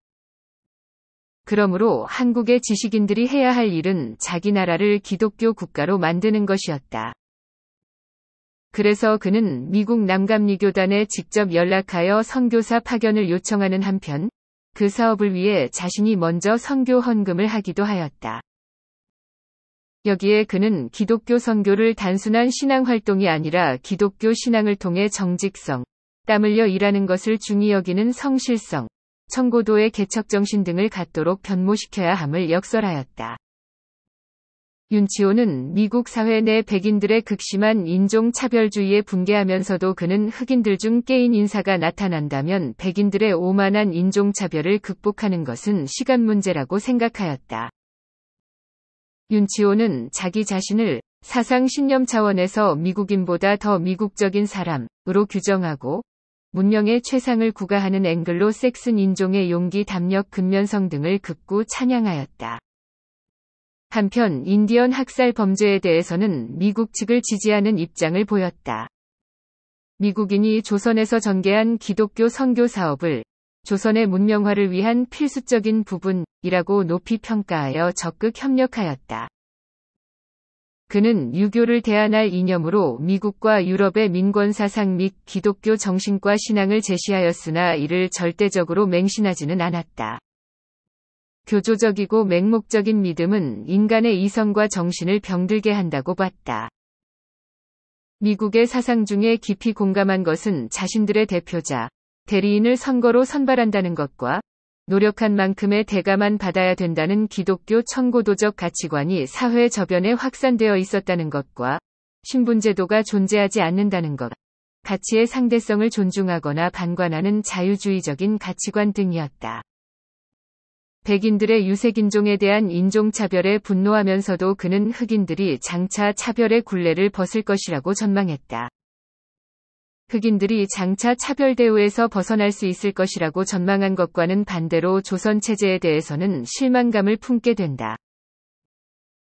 그러므로 한국의 지식인들이 해야 할 일은 자기 나라를 기독교 국가로 만드는 것이었다. 그래서 그는 미국 남감리교단에 직접 연락하여 선교사 파견을 요청하는 한편 그 사업을 위해 자신이 먼저 선교 헌금을 하기도 하였다. 여기에 그는 기독교 선교를 단순한 신앙 활동이 아니라 기독교 신앙을 통해 정직성, 땀 흘려 일하는 것을 중히 여기는 성실성, 청고도의 개척정신 등을 갖도록 변모시켜야 함을 역설하였다. 윤치호는 미국 사회 내 백인들의 극심한 인종차별주의에 붕괴하면서도 그는 흑인들 중 깨인 인사가 나타난다면 백인들의 오만한 인종차별을 극복하는 것은 시간 문제라고 생각하였다. 윤치호는 자기 자신을 사상 신념 차원에서 미국인보다 더 미국적인 사람으로 규정하고 문명의 최상을 구가하는 앵글로 섹슨 인종의 용기 담력 근면성 등을 극구 찬양하였다. 한편 인디언 학살 범죄에 대해서는 미국 측을 지지하는 입장을 보였다. 미국인이 조선에서 전개한 기독교 선교 사업을 조선의 문명화를 위한 필수적인 부분이라고 높이 평가하여 적극 협력하였다. 그는 유교를 대안할 이념으로 미국과 유럽의 민권 사상 및 기독교 정신과 신앙을 제시하였으나 이를 절대적으로 맹신하지는 않았다. 교조적이고 맹목적인 믿음은 인간의 이성과 정신을 병들게 한다고 봤다. 미국의 사상 중에 깊이 공감한 것은 자신들의 대표자, 대리인을 선거로 선발한다는 것과 노력한 만큼의 대가만 받아야 된다는 기독교 청고도적 가치관이 사회 저변에 확산되어 있었다는 것과 신분제도가 존재하지 않는다는 것, 가치의 상대성을 존중하거나 반관하는 자유주의적인 가치관 등이었다. 백인들의 유색인종에 대한 인종차별에 분노하면서도 그는 흑인들이 장차 차별의 굴레를 벗을 것이라고 전망했다. 흑인들이 장차 차별 대우에서 벗어날 수 있을 것이라고 전망한 것과는 반대로 조선 체제에 대해서는 실망감을 품게 된다.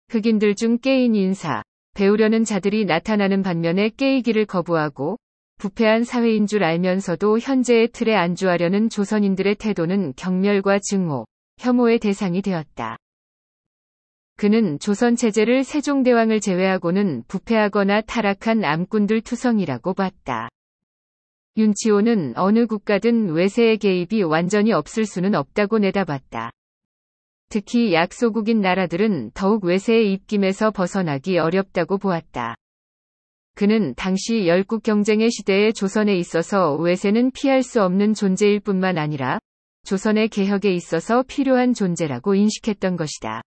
흑인들 중 깨인 인사, 배우려는 자들이 나타나는 반면에 깨이기를 거부하고 부패한 사회인 줄 알면서도 현재의 틀에 안주하려는 조선인들의 태도는 경멸과 증오, 혐오의 대상이 되었다. 그는 조선 체제를 세종대왕을 제외하고는 부패하거나 타락한 암꾼들 투성이라고 봤다. 윤치호는 어느 국가든 외세의 개입이 완전히 없을 수는 없다고 내다봤다. 특히 약소국인 나라들은 더욱 외세의 입김에서 벗어나기 어렵다고 보았다. 그는 당시 열국 경쟁의 시대에 조선에 있어서 외세는 피할 수 없는 존재일 뿐만 아니라 조선의 개혁에 있어서 필요한 존재라고 인식했던 것이다.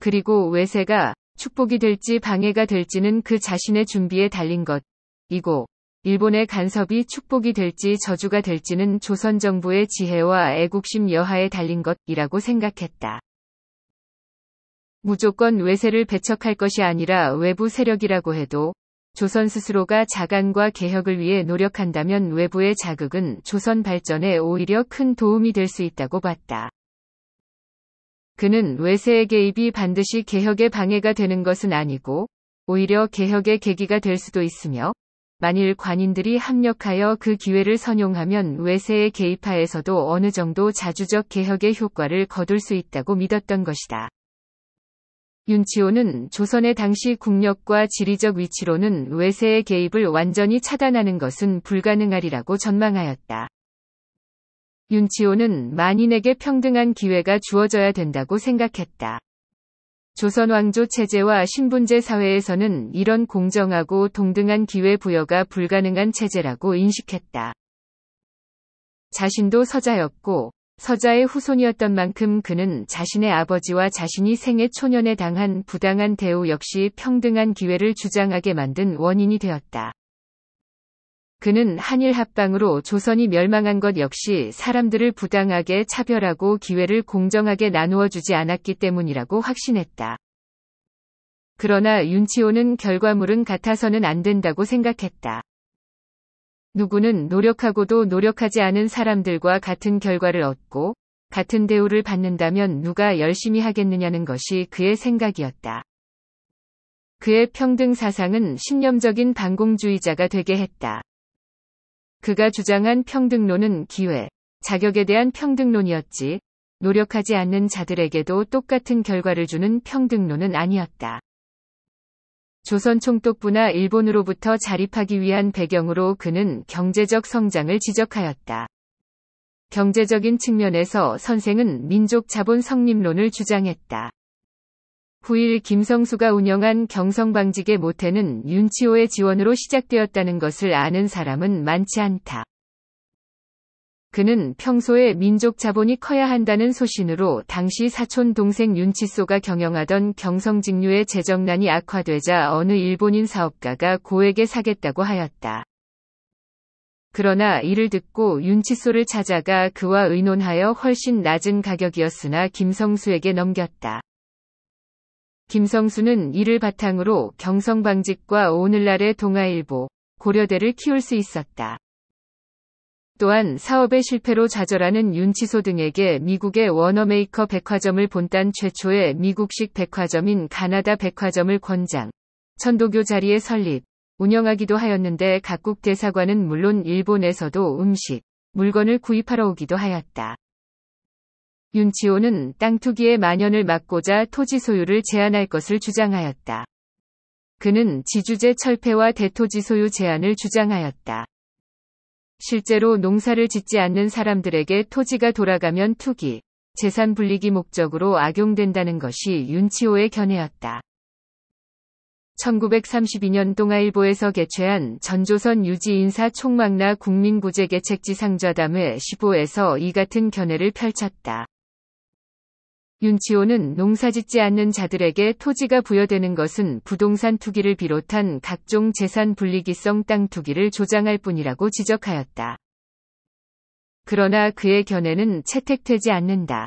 그리고 외세가 축복이 될지 방해가 될지는 그 자신의 준비에 달린 것이고 일본의 간섭이 축복이 될지 저주가 될지는 조선 정부의 지혜와 애국심 여하에 달린 것이라고 생각했다. 무조건 외세를 배척할 것이 아니라 외부 세력이라고 해도 조선 스스로가 자간과 개혁을 위해 노력한다면 외부의 자극은 조선 발전에 오히려 큰 도움이 될 수 있다고 봤다. 그는 외세의 개입이 반드시 개혁의 방해가 되는 것은 아니고 오히려 개혁의 계기가 될 수도 있으며 만일 관인들이 합력하여 그 기회를 선용하면 외세의 개입하에서도 어느 정도 자주적 개혁의 효과를 거둘 수 있다고 믿었던 것이다. 윤치호는 조선의 당시 국력과 지리적 위치로는 외세의 개입을 완전히 차단하는 것은 불가능하리라고 전망하였다. 윤치호는 만인에게 평등한 기회가 주어져야 된다고 생각했다. 조선 왕조 체제와 신분제 사회에서는 이런 공정하고 동등한 기회 부여가 불가능한 체제라고 인식했다. 자신도 서자였고 서자의 후손이었던 만큼 그는 자신의 아버지와 자신이 생애 초년에 당한 부당한 대우 역시 평등한 기회를 주장하게 만든 원인이 되었다. 그는 한일 합방으로 조선이 멸망한 것 역시 사람들을 부당하게 차별하고 기회를 공정하게 나누어 주지 않았기 때문이라고 확신했다. 그러나 윤치호는 결과물은 같아서는 안 된다고 생각했다. 누구는 노력하고도 노력하지 않은 사람들과 같은 결과를 얻고 같은 대우를 받는다면 누가 열심히 하겠느냐는 것이 그의 생각이었다. 그의 평등 사상은 신념적인 반공주의자가 되게 했다. 그가 주장한 평등론은 기회, 자격에 대한 평등론이었지, 노력하지 않는 자들에게도 똑같은 결과를 주는 평등론은 아니었다. 조선 총독부나 일본으로부터 자립하기 위한 배경으로 그는 경제적 성장을 지적하였다. 경제적인 측면에서 선생은 민족 자본 성립론을 주장했다. 후일 김성수가 운영한 경성방직의 모태는 윤치호의 지원으로 시작되었다는 것을 아는 사람은 많지 않다. 그는 평소에 민족 자본이 커야 한다는 소신으로 당시 사촌 동생 윤치소가 경영하던 경성직류의 재정난이 악화되자 어느 일본인 사업가가 고액에 사겠다고 하였다. 그러나 이를 듣고 윤치소를 찾아가 그와 의논하여 훨씬 낮은 가격이었으나 김성수에게 넘겼다. 김성수는 이를 바탕으로 경성방직과 오늘날의 동아일보, 고려대를 키울 수 있었다. 또한 사업의 실패로 좌절하는 윤치소 등에게 미국의 워너메이커 백화점을 본딴 최초의 미국식 백화점인 가나다 백화점을 권장, 천도교 자리에 설립, 운영하기도 하였는데 각국 대사관은 물론 일본에서도 음식, 물건을 구입하러 오기도 하였다. 윤치호는 땅 투기의 만연을 막고자 토지 소유를 제한할 것을 주장하였다. 그는 지주제 철폐와 대토지 소유 제한을 주장하였다. 실제로 농사를 짓지 않는 사람들에게 토지가 돌아가면 투기, 재산 불리기 목적으로 악용된다는 것이 윤치호의 견해였다. 1932년 동아일보에서 개최한 전조선 유지인사 총망라 국민구제개책지 상좌담회 15에서 이 같은 견해를 펼쳤다. 윤치호는 농사짓지 않는 자들에게 토지가 부여되는 것은 부동산 투기를 비롯한 각종 재산 불리기성 땅 투기를 조장할 뿐이라고 지적하였다. 그러나 그의 견해는 채택되지 않는다.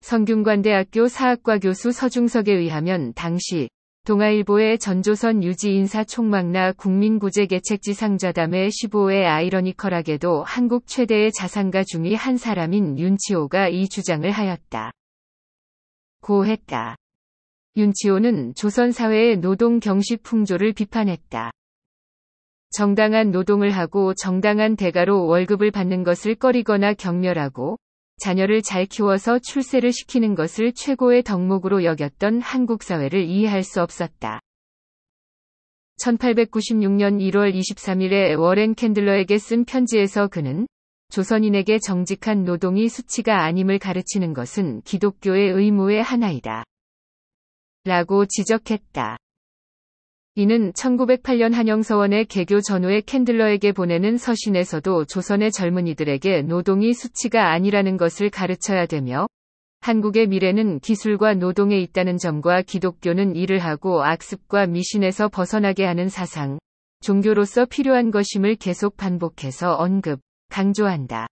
성균관대학교 사학과 교수 서중석에 의하면 당시 동아일보의 전조선 유지 인사 총망나 국민구제 개책지 상자담의 15회 아이러니컬하게도 한국 최대의 자산가 중의 한 사람인 윤치호가 이 주장을 하였다. 고했다. 윤치호는 조선사회의 노동 경식 풍조를 비판했다. 정당한 노동을 하고 정당한 대가로 월급을 받는 것을 꺼리거나 경멸하고 자녀를 잘 키워서 출세를 시키는 것을 최고의 덕목으로 여겼던 한국 사회를 이해할 수 없었다. 1896년 1월 23일에 워렌 캔들러에게 쓴 편지에서 그는 조선인에게 정직한 노동이 수치가 아님을 가르치는 것은 기독교의 의무의 하나이다. 라고 지적했다. 이는 1908년 한영서원의 개교 전후에 캔들러에게 보내는 서신에서도 조선의 젊은이들에게 노동이 수치가 아니라는 것을 가르쳐야 되며 한국의 미래는 기술과 노동에 있다는 점과 기독교는 일을 하고 악습과 미신에서 벗어나게 하는 사상, 종교로서 필요한 것임을 계속 반복해서 언급, 강조한다.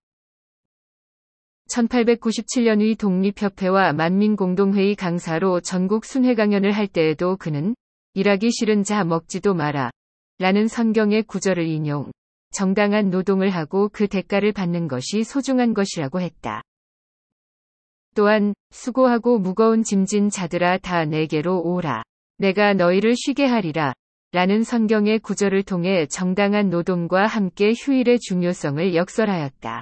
1897년의 독립협회와 만민공동회의 강사로 전국 순회 강연을 할 때에도 그는 일하기 싫은 자 먹지도 마라. 라는 성경의 구절을 인용, 정당한 노동을 하고 그 대가를 받는 것이 소중한 것이라고 했다. 또한 수고하고 무거운 짐진 자들아 다 내게로 오라. 내가 너희를 쉬게 하리라. 라는 성경의 구절을 통해 정당한 노동과 함께 휴일의 중요성을 역설하였다.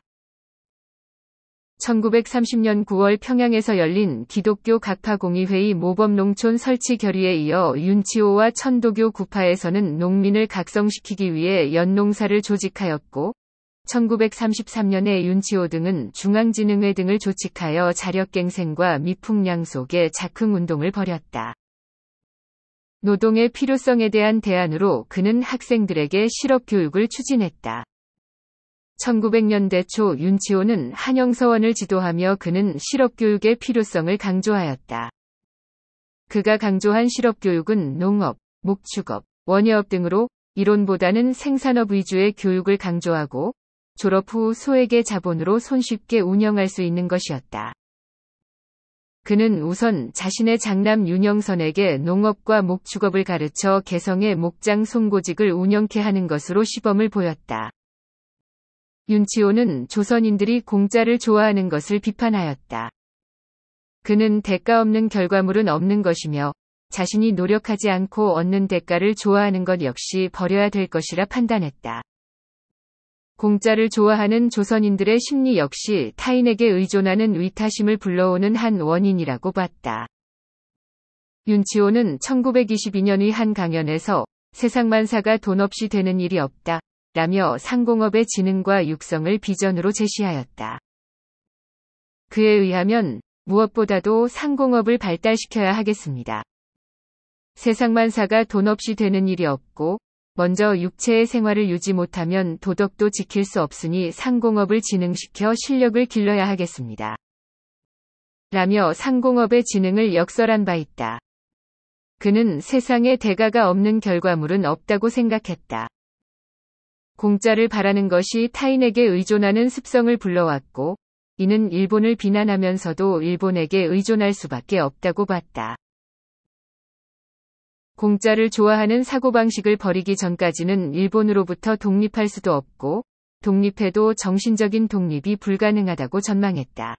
1930년 9월 평양에서 열린 기독교 각파공의회의 모범농촌 설치 결의에 이어 윤치호와 천도교 구파에서는 농민을 각성시키기 위해 연농사를 조직하였고 1933년에 윤치호 등은 중앙진흥회 등을 조직하여 자력갱생과 미풍양 속의 자흥운동을 벌였다. 노동의 필요성에 대한 대안으로 그는 학생들에게 실업교육을 추진했다. 1900년대 초 윤치호는 한영서원을 지도하며 그는 실업교육의 필요성을 강조하였다. 그가 강조한 실업교육은 농업, 목축업, 원예업 등으로 이론보다는 생산업 위주의 교육을 강조하고 졸업 후 소액의 자본으로 손쉽게 운영할 수 있는 것이었다. 그는 우선 자신의 장남 윤영선에게 농업과 목축업을 가르쳐 개성의 목장 송고직을 운영케 하는 것으로 시범을 보였다. 윤치호는 조선인들이 공짜를 좋아하는 것을 비판하였다. 그는 대가 없는 결과물은 없는 것이며 자신이 노력하지 않고 얻는 대가를 좋아하는 것 역시 버려야 될 것이라 판단했다. 공짜를 좋아하는 조선인들의 심리 역시 타인에게 의존하는 위타심을 불러오는 한 원인이라고 봤다. 윤치호는 1922년의 한 강연에서 세상 만사가 돈 없이 되는 일이 없다. 라며 상공업의 지능과 육성을 비전으로 제시하였다. 그에 의하면 무엇보다도 상공업을 발달시켜야 하겠습니다. 세상만사가 돈 없이 되는 일이 없고 먼저 육체의 생활을 유지 못하면 도덕도 지킬 수 없으니 상공업을 진흥시켜 실력을 길러야 하겠습니다. 라며 상공업의 지능을 역설한 바 있다. 그는 세상에 대가가 없는 결과물은 없다고 생각했다. 공짜를 바라는 것이 타인에게 의존하는 습성을 불러왔고, 이는 일본을 비난하면서도 일본에게 의존할 수밖에 없다고 봤다. 공짜를 좋아하는 사고방식을 버리기 전까지는 일본으로부터 독립할 수도 없고, 독립해도 정신적인 독립이 불가능하다고 전망했다.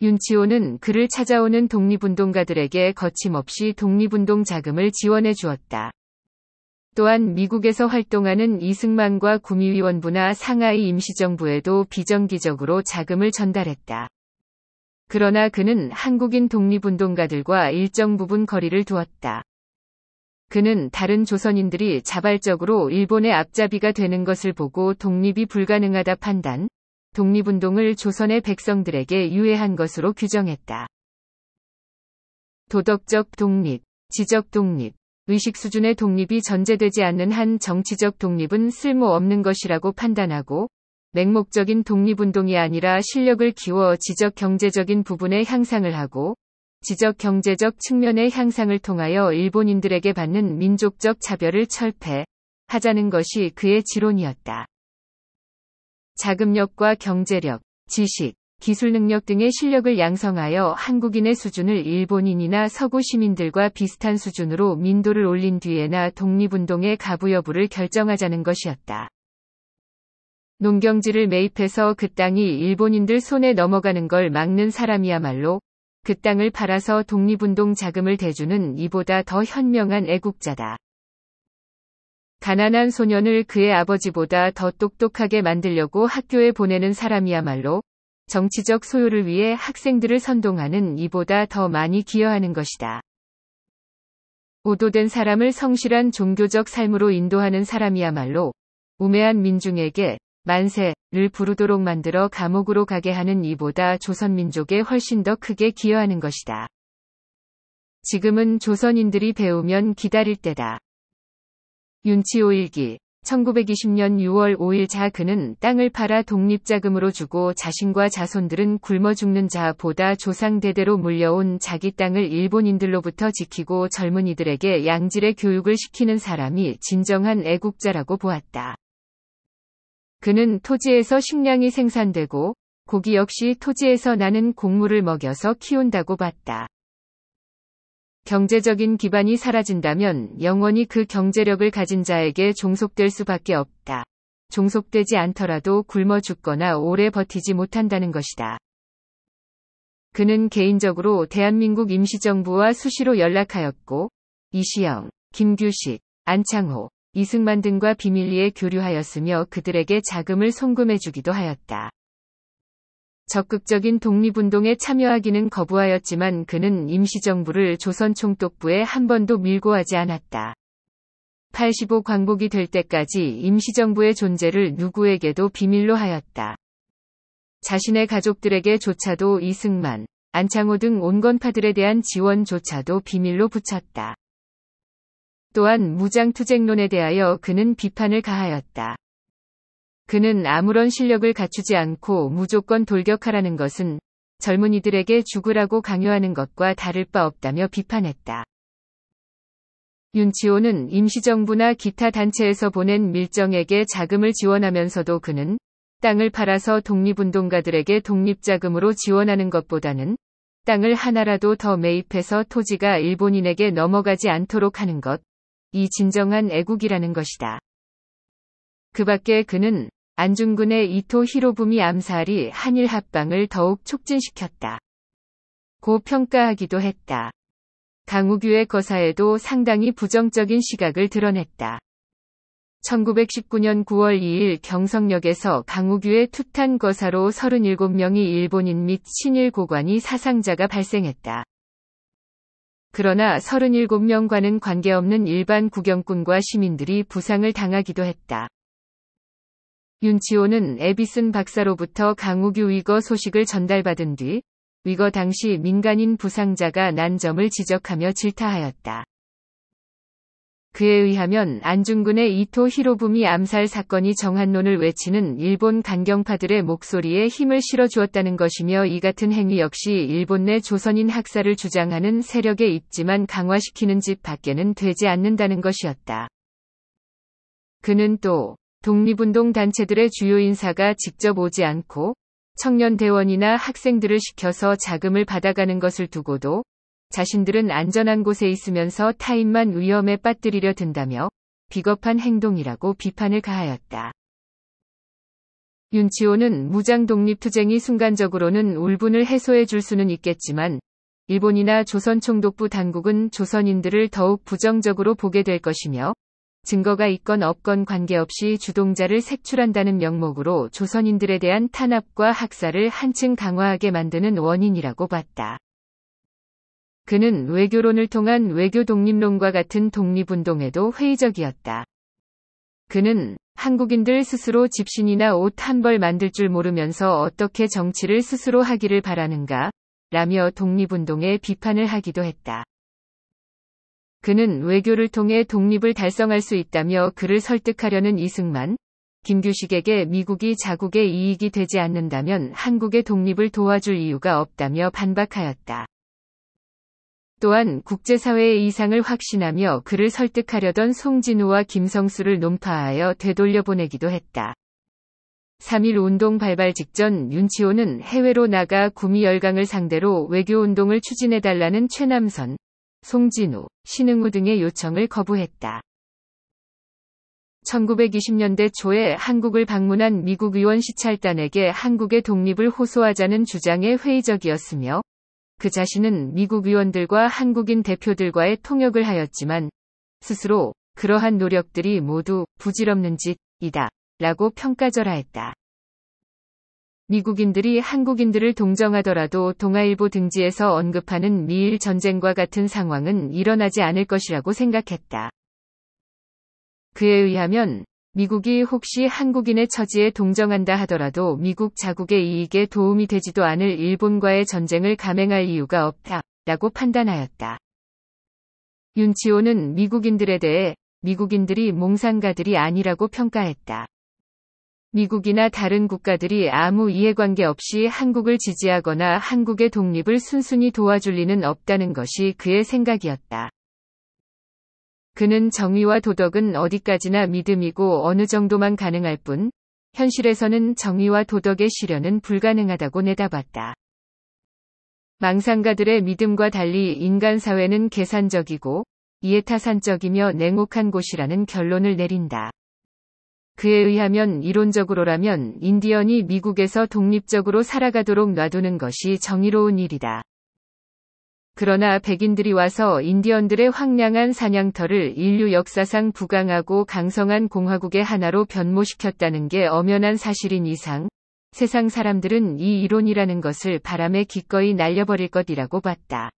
윤치호는 그를 찾아오는 독립운동가들에게 거침없이 독립운동 자금을 지원해 주었다. 또한 미국에서 활동하는 이승만과 구미위원부나 상하이 임시정부에도 비정기적으로 자금을 전달했다. 그러나 그는 한국인 독립운동가들과 일정 부분 거리를 두었다. 그는 다른 조선인들이 자발적으로 일본의 앞잡이가 되는 것을 보고 독립이 불가능하다 판단, 독립운동을 조선의 백성들에게 유해한 것으로 규정했다. 도덕적 독립, 지적 독립, 의식 수준의 독립이 전제되지 않는 한 정치적 독립은 쓸모없는 것이라고 판단하고 맹목적인 독립운동이 아니라 실력을 키워 지적 경제적인 부분의 향상을 하고 지적 경제적 측면의 향상을 통하여 일본인들에게 받는 민족적 차별을 철폐하자는 것이 그의 지론이었다. 자금력과 경제력, 지식, 기술 능력 등의 실력을 양성하여 한국인의 수준을 일본인이나 서구 시민들과 비슷한 수준으로 민도를 올린 뒤에나 독립운동의 가부 여부를 결정하자는 것이었다. 농경지를 매입해서 그 땅이 일본인들 손에 넘어가는 걸 막는 사람이야말로 그 땅을 팔아서 독립운동 자금을 대주는 이보다 더 현명한 애국자다. 가난한 소년을 그의 아버지보다 더 똑똑하게 만들려고 학교에 보내는 사람이야말로 정치적 소요를 위해 학생들을 선동하는 이보다 더 많이 기여하는 것이다. 오도된 사람을 성실한 종교적 삶으로 인도하는 사람이야말로 우매한 민중에게 만세를 부르도록 만들어 감옥으로 가게 하는 이보다 조선민족에 훨씬 더 크게 기여하는 것이다. 지금은 조선인들이 배우면 기다릴 때다. 윤치호 일기 1920년 6월 5일 자 그는 땅을 팔아 독립자금으로 주고 자신과 자손들은 굶어 죽는 자보다 조상 대대로 물려온 자기 땅을 일본인들로부터 지키고 젊은이들에게 양질의 교육을 시키는 사람이 진정한 애국자라고 보았다. 그는 토지에서 식량이 생산되고 고기 역시 토지에서 나는 곡물을 먹여서 키운다고 봤다. 경제적인 기반이 사라진다면 영원히 그 경제력을 가진 자에게 종속될 수밖에 없다. 종속되지 않더라도 굶어 죽거나 오래 버티지 못한다는 것이다. 그는 개인적으로 대한민국 임시정부와 수시로 연락하였고 이시영, 김규식, 안창호, 이승만 등과 비밀리에 교류하였으며 그들에게 자금을 송금해주기도 하였다. 적극적인 독립운동에 참여하기는 거부하였지만 그는 임시정부를 조선 총독부에 한 번도 밀고 하지 않았다. 85 광복이 될 때까지 임시정부의 존재를 누구에게도 비밀로 하였다. 자신의 가족들에게조차도 이승만, 안창호 등 온건파들에 대한 지원조차도 비밀로 붙였다. 또한 무장투쟁론에 대하여 그는 비판을 가하였다. 그는 아무런 실력을 갖추지 않고 무조건 돌격하라는 것은 젊은이들에게 죽으라고 강요하는 것과 다를 바 없다며 비판했다. 윤치호는 임시정부나 기타 단체에서 보낸 밀정에게 자금을 지원하면서도 그는 땅을 팔아서 독립운동가들에게 독립자금으로 지원하는 것보다는 땅을 하나라도 더 매입해서 토지가 일본인에게 넘어가지 않도록 하는 것, 이 진정한 애국이라는 것이다. 그 밖에 그는 안중근의 이토 히로부미 암살이 한일 합방을 더욱 촉진시켰다. 고 평가하기도 했다. 강우규의 거사에도 상당히 부정적인 시각을 드러냈다. 1919년 9월 2일 경성역에서 강우규의 투탄 거사로 37명이 일본인 및신일 고관이 사상자가 발생했다. 그러나 37명과는 관계없는 일반 구경꾼과 시민들이 부상을 당하기도 했다. 윤치호는 에비슨 박사로부터 강우규 위거 소식을 전달받은 뒤 위거 당시 민간인 부상자가 난 점을 지적하며 질타하였다. 그에 의하면 안중근의 이토 히로부미 암살 사건이 정한론을 외치는 일본 강경파들의 목소리에 힘을 실어주었다는 것이며 이 같은 행위 역시 일본 내 조선인 학살을 주장하는 세력에 있지만 강화시키는 집 밖에는 되지 않는다는 것이었다. 그는 또 독립운동 단체들의 주요 인사가 직접 오지 않고 청년 대원이나 학생들을 시켜서 자금을 받아가는 것을 두고도 자신들은 안전한 곳에 있으면서 타인만 위험에 빠뜨리려 든다며 비겁한 행동이라고 비판을 가하였다. 윤치호는 무장 독립투쟁이 순간적으로는 울분을 해소해 줄 수는 있겠지만 일본이나 조선 총독부 당국은 조선인들을 더욱 부정적으로 보게 될 것이며 증거가 있건 없건 관계없이 주동자를 색출한다는 명목으로 조선인들에 대한 탄압과 학살을 한층 강화하게 만드는 원인이라고 봤다. 그는 외교론을 통한 외교 독립론과 같은 독립운동에도 회의적이었다. 그는 한국인들 스스로 집신이나 옷 한 벌 만들 줄 모르면서 어떻게 정치를 스스로 하기를 바라는가? 라며 독립운동에 비판을 하기도 했다. 그는 외교를 통해 독립을 달성할 수 있다며 그를 설득하려는 이승만, 김규식에게 미국이 자국의 이익이 되지 않는다면 한국의 독립을 도와줄 이유가 없다며 반박하였다. 또한 국제사회의 이상을 확신하며 그를 설득하려던 송진우와 김성수를 논파하여 되돌려보내기도 했다. 3.1 운동 발발 직전 윤치호는 해외로 나가 구미 열강을 상대로 외교운동을 추진해달라는 최남선, 송진우, 신흥우 등의 요청을 거부했다. 1920년대 초에 한국을 방문한 미국 의원 시찰단에게 한국의 독립을 호소하자는 주장에 회의적이었으며 그 자신은 미국 의원들과 한국인 대표들과의 통역을 하였지만 스스로 그러한 노력들이 모두 부질없는 짓이다 라고 평가절하했다. 미국인들이 한국인들을 동정하더라도 동아일보 등지에서 언급하는 미일 전쟁과 같은 상황은 일어나지 않을 것이라고 생각했다. 그에 의하면 미국이 혹시 한국인의 처지에 동정한다 하더라도 미국 자국의 이익에 도움이 되지도 않을 일본과의 전쟁을 감행할 이유가 없다. 라고 판단하였다. 윤치호는 미국인들에 대해 미국인들이 몽상가들이 아니라고 평가했다. 미국이나 다른 국가들이 아무 이해관계 없이 한국을 지지하거나 한국의 독립을 순순히 도와줄 리는 없다는 것이 그의 생각이었다. 그는 정의와 도덕은 어디까지나 믿음이고 어느 정도만 가능할 뿐, 현실에서는 정의와 도덕의 실현은 불가능하다고 내다봤다. 망상가들의 믿음과 달리 인간 사회는 계산적이고 이해타산적이며 냉혹한 곳이라는 결론을 내린다. 그에 의하면 이론적으로라면 인디언이 미국에서 독립적으로 살아가도록 놔두는 것이 정의로운 일이다. 그러나 백인들이 와서 인디언들의 황량한 사냥터를 인류 역사상 부강하고 강성한 공화국의 하나로 변모시켰다는 게 엄연한 사실인 이상 세상 사람들은 이 이론이라는 것을 바람에 기꺼이 날려버릴 것이라고 봤다.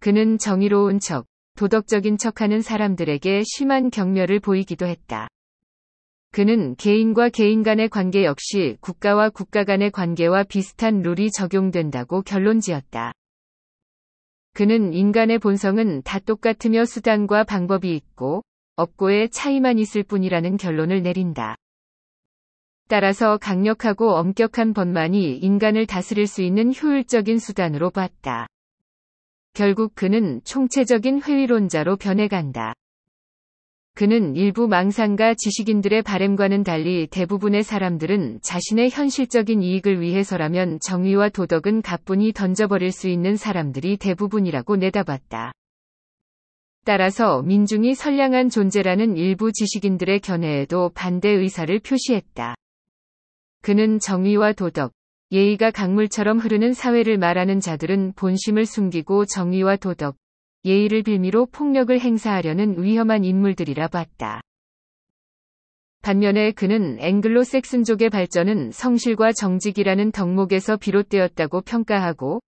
그는 정의로운 척, 도덕적인 척하는 사람들에게 심한 경멸을 보이기도 했다. 그는 개인과 개인 간의 관계 역시 국가와 국가 간의 관계와 비슷한 룰이 적용된다고 결론 지었다. 그는 인간의 본성은 다 똑같으며 수단과 방법이 있고 업고의 차이만 있을 뿐이라는 결론을 내린다. 따라서 강력하고 엄격한 법만이 인간을 다스릴 수 있는 효율적인 수단으로 봤다. 결국 그는 총체적인 회의론자로 변해간다. 그는 일부 망상가 지식인들의 바램과는 달리 대부분의 사람들은 자신의 현실적인 이익을 위해서라면 정의와 도덕은 가뿐히 던져버릴 수 있는 사람들이 대부분이라고 내다봤다. 따라서 민중이 선량한 존재라는 일부 지식인들의 견해에도 반대 의사를 표시했다. 그는 정의와 도덕, 예의가 강물처럼 흐르는 사회를 말하는 자들은 본심을 숨기고 정의와 도덕, 예의를 빌미로 폭력을 행사하려는 위험한 인물들이라 봤다. 반면에 그는 앵글로 색슨족의 발전은 성실과 정직이라는 덕목에서 비롯되었다고 평가하고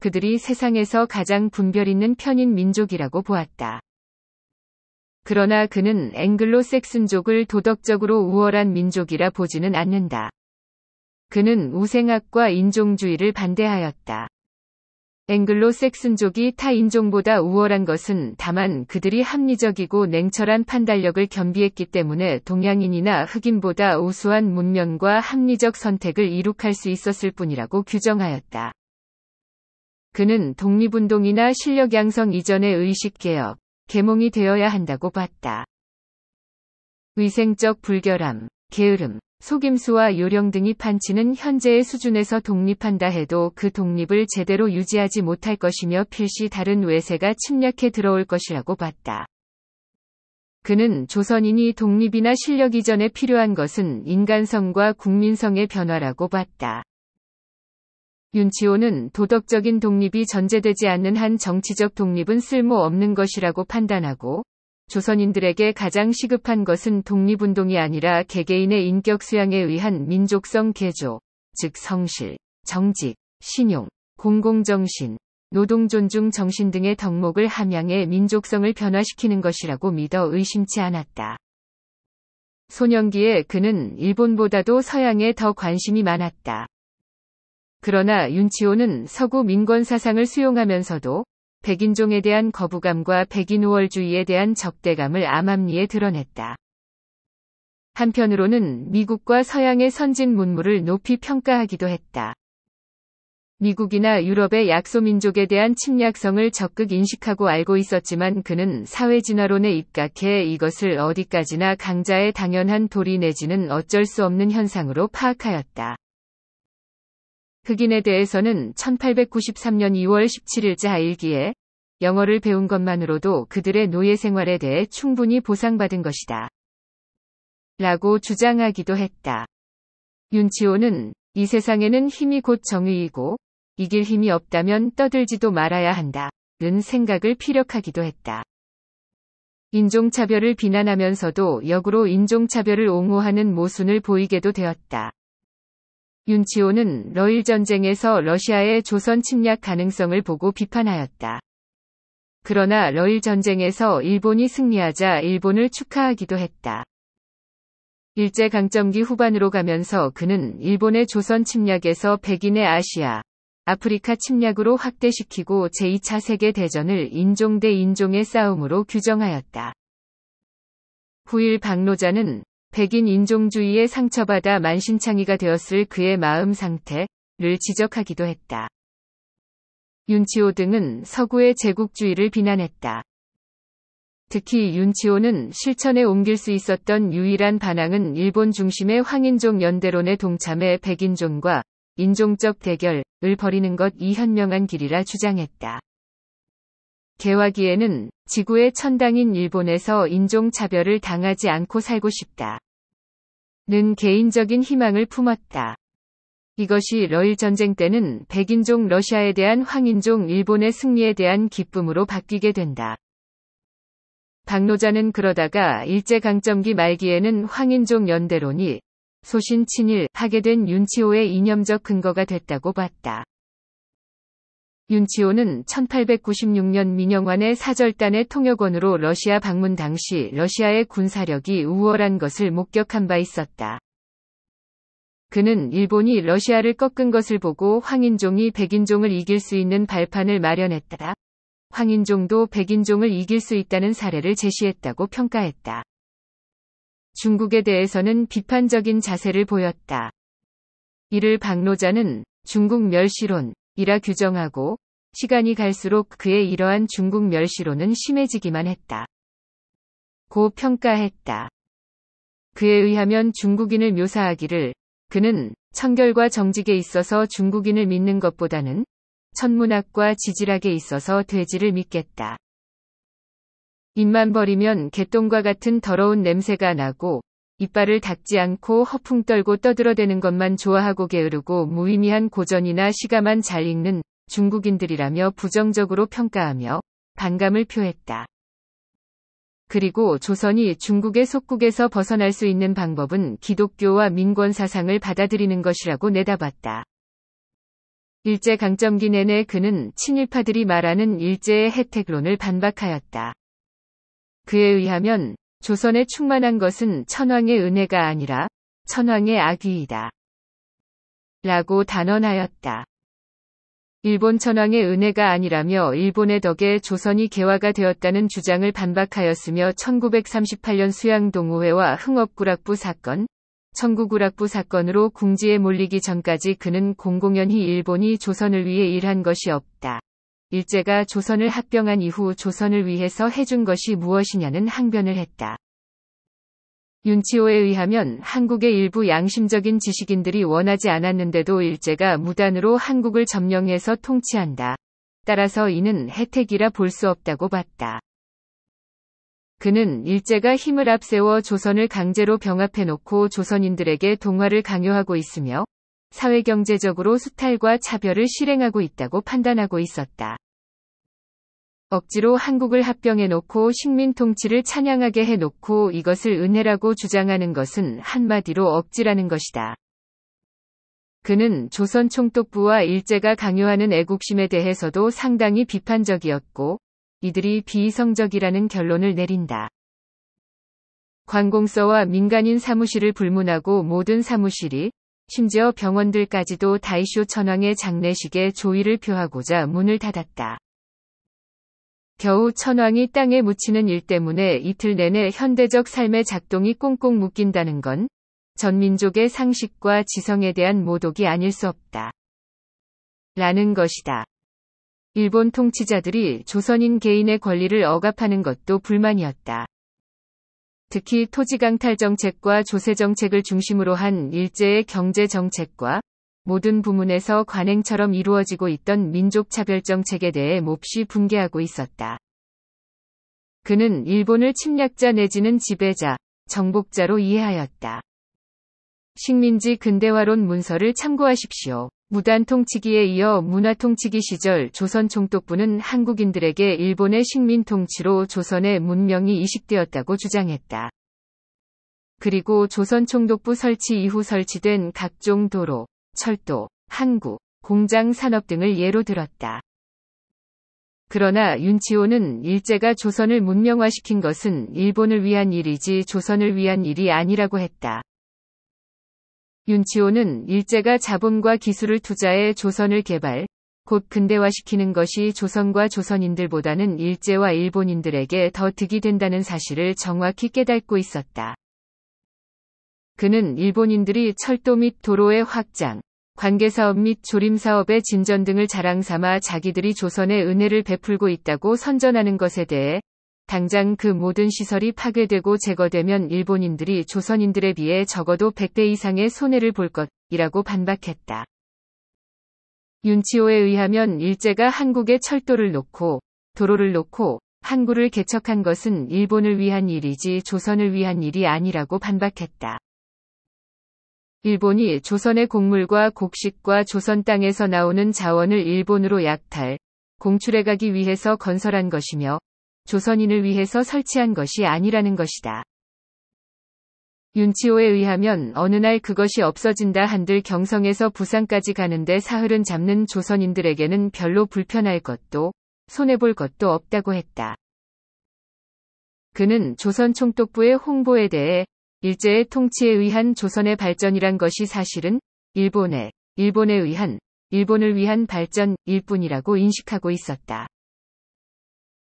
그들이 세상에서 가장 분별 있는 편인 민족이라고 보았다. 그러나 그는 앵글로 색슨족을 도덕적으로 우월한 민족이라 보지는 않는다. 그는 우생학과 인종주의를 반대하였다. 앵글로 색슨족이 타 인종보다 우월한 것은 다만 그들이 합리적이고 냉철한 판단력을 겸비했기 때문에 동양인이나 흑인보다 우수한 문명과 합리적 선택을 이룩할 수 있었을 뿐이라고 규정하였다. 그는 독립운동이나 실력 양성 이전의 의식개혁, 계몽이 되어야 한다고 봤다. 위생적 불결함, 게으름, 속임수와 요령 등이 판치는 현재의 수준에서 독립한다 해도 그 독립을 제대로 유지하지 못할 것이며 필시 다른 외세가 침략해 들어올 것이라고 봤다. 그는 조선인이 독립이나 실력 이전에 필요한 것은 인간성과 국민성의 변화라고 봤다. 윤치호는 도덕적인 독립이 전제되지 않는 한 정치적 독립은 쓸모없는 것이라고 판단하고 조선인들에게 가장 시급한 것은 독립운동이 아니라 개개인의 인격 수양에 의한 민족성 개조, 즉 성실, 정직, 신용, 공공정신, 노동존중 정신 등의 덕목을 함양해 민족성을 변화시키는 것이라고 믿어 의심치 않았다. 소년기에 그는 일본보다도 서양에 더 관심이 많았다. 그러나 윤치호는 서구 민권 사상을 수용하면서도 백인종에 대한 거부감과 백인 우월주의에 대한 적대감을 암암리에 드러냈다. 한편으로는 미국과 서양의 선진 문물을 높이 평가하기도 했다. 미국이나 유럽의 약소민족에 대한 침략성을 적극 인식하고 알고 있었지만 그는 사회진화론에 입각해 이것을 어디까지나 강자의 당연한 도리 내지는 어쩔 수 없는 현상으로 파악하였다. 흑인에 대해서는 1893년 2월 17일자 일기에 영어를 배운 것만으로도 그들의 노예 생활에 대해 충분히 보상받은 것이다. 라고 주장하기도 했다. 윤치호는 이 세상에는 힘이 곧 정의이고 이길 힘이 없다면 떠들지도 말아야 한다. 는 생각을 피력하기도 했다. 인종차별을 비난하면서도 역으로 인종차별을 옹호하는 모순을 보이게도 되었다. 윤치호는 러일 전쟁에서 러시아의 조선 침략 가능성을 보고 비판하였다. 그러나 러일 전쟁에서 일본이 승리하자 일본을 축하하기도 했다. 일제 강점기 후반으로 가면서 그는 일본의 조선 침략에서 백인의 아시아, 아프리카 침략으로 확대시키고 제2차 세계 대전을 인종 대 인종의 싸움으로 규정하였다. 9일 박노자는 백인 인종주의에 상처받아 만신창이가 되었을 그의 마음 상태를 지적하기도 했다. 윤치호 등은 서구의 제국주의를 비난했다. 특히 윤치호는 실천에 옮길 수 있었던 유일한 반항은 일본 중심의 황인종 연대론에 동참해 백인종과 인종적 대결을 벌이는 것 이 현명한 길이라 주장했다. 개화기에는 지구의 천당인 일본에서 인종차별을 당하지 않고 살고 싶다. 는 개인적인 희망을 품었다. 이것이 러일 전쟁 때는 백인종 러시아에 대한 황인종 일본의 승리에 대한 기쁨으로 바뀌게 된다. 박노자는 그러다가 일제강점기 말기에는 황인종 연대론이 소신 친일 하게 된 윤치호의 이념적 근거가 됐다고 봤다. 윤치호는 1896년 민영환의 사절단의 통역원으로 러시아 방문 당시 러시아의 군사력이 우월한 것을 목격한 바 있었다. 그는 일본이 러시아를 꺾은 것을 보고 황인종이 백인종을 이길 수 있는 발판을 마련했다. 황인종도 백인종을 이길 수 있다는 사례를 제시했다고 평가했다. 중국에 대해서는 비판적인 자세를 보였다. 이를 박노자는 중국 멸시론, 이라 규정하고 시간이 갈수록 그의 이러한 중국 멸시로는 심해지기만 했다. 고 평가했다. 그에 의하면 중국인을 묘사하기를 그는 청결과 정직에 있어서 중국인을 믿는 것보다는 천문학과 지질학에 있어서 돼지를 믿겠다. 입만 버리면 개똥과 같은 더러운 냄새가 나고 이빨을 닦지 않고 허풍 떨고 떠들어대는 것만 좋아하고 게으르고 무의미한 고전이나 시가만 잘 읽는 중국인들이라며 부정적으로 평가하며 반감을 표했다. 그리고 조선이 중국의 속국에서 벗어날 수 있는 방법은 기독교와 민권 사상을 받아들이는 것이라고 내다봤다. 일제 강점기 내내 그는 친일파들이 말하는 일제의 혜택론을 반박하였다. 그에 의하면 조선에 충만한 것은 천황의 은혜가 아니라 천황의 악의이다. 라고 단언하였다. 일본 천황의 은혜가 아니라며 일본의 덕에 조선이 개화가 되었다는 주장을 반박하였으며 1938년 수양동호회와 흥업구락부 사건, 천구구락부 사건으로 궁지에 몰리기 전까지 그는 공공연히 일본이 조선을 위해 일한 것이 없다. 일제가 조선을 합병한 이후 조선을 위해서 해준 것이 무엇이냐는 항변을 했다. 윤치호에 의하면 한국의 일부 양심적인 지식인들이 원하지 않았는데도 일제가 무단으로 한국을 점령해서 통치한다. 따라서 이는 혜택이라 볼 수 없다고 봤다. 그는 일제가 힘을 앞세워 조선을 강제로 병합해놓고 조선인들에게 동화를 강요하고 있으며 사회경제적으로 수탈과 차별을 실행하고 있다고 판단하고 있었다. 억지로 한국을 합병해놓고 식민 통치를 찬양하게 해놓고 이것을 은혜라고 주장하는 것은 한마디로 억지라는 것이다. 그는 조선 총독부와 일제가 강요하는 애국심에 대해서도 상당히 비판적이었고, 이들이 비이성적이라는 결론을 내린다. 관공서와 민간인 사무실을 불문하고 모든 사무실이 심지어 병원들까지도 다이쇼 천황의 장례식에 조의를 표하고자 문을 닫았다. 겨우 천황이 땅에 묻히는 일 때문에 이틀 내내 현대적 삶의 작동이 꽁꽁 묶인다는 건 전민족의 상식과 지성에 대한 모독이 아닐 수 없다. 라는 것이다. 일본 통치자들이 조선인 개인의 권리를 억압하는 것도 불만이었다. 특히 토지강탈 정책과 조세 정책을 중심으로 한 일제의 경제 정책과 모든 부문에서 관행처럼 이루어지고 있던 민족차별 정책에 대해 몹시 붕괴하고 있었다. 그는 일본을 침략자 내지는 지배자, 정복자로 이해하였다. 식민지 근대화론 문서를 참고하십시오. 무단통치기에 이어 문화통치기 시절 조선 총독부는 한국인들에게 일본의 식민통치로 조선의 문명이 이식되었다고 주장했다. 그리고 조선 총독부 설치 이후 설치된 각종 도로, 철도, 항구, 공장 산업 등을 예로 들었다. 그러나 윤치호는 일제가 조선을 문명화시킨 것은 일본을 위한 일이지 조선을 위한 일이 아니라고 했다. 윤치호는 일제가 자본과 기술을 투자해 조선을 개발, 곧 근대화시키는 것이 조선과 조선인들보다는 일제와 일본인들에게 더 득이 된다는 사실을 정확히 깨닫고 있었다. 그는 일본인들이 철도 및 도로의 확장, 관계사업 및 조림사업의 진전 등을 자랑삼아 자기들이 조선의 은혜를 베풀고 있다고 선전하는 것에 대해 당장 그 모든 시설이 파괴되고 제거되면 일본인들이 조선인들에 비해 적어도 100배 이상의 손해를 볼 것이라고 반박했다. 윤치호에 의하면 일제가 한국에 철도를 놓고 도로를 놓고 항구를 개척한 것은 일본을 위한 일이지 조선을 위한 일이 아니라고 반박했다. 일본이 조선의 곡물과 곡식과 조선 땅에서 나오는 자원을 일본으로 약탈, 공출해가기 위해서 건설한 것이며 조선인을 위해서 설치한 것이 아니라는 것이다. 윤치호에 의하면 어느 날 그것이 없어진다 한들 경성에서 부산까지 가는데 사흘은 잡는 조선인들에게는 별로 불편할 것도 손해볼 것도 없다고 했다. 그는 조선 총독부의 홍보에 대해 일제의 통치에 의한 조선의 발전이란 것이 사실은 일본의 일본에 의한 일본을 위한 발전일 뿐이라고 인식하고 있었다.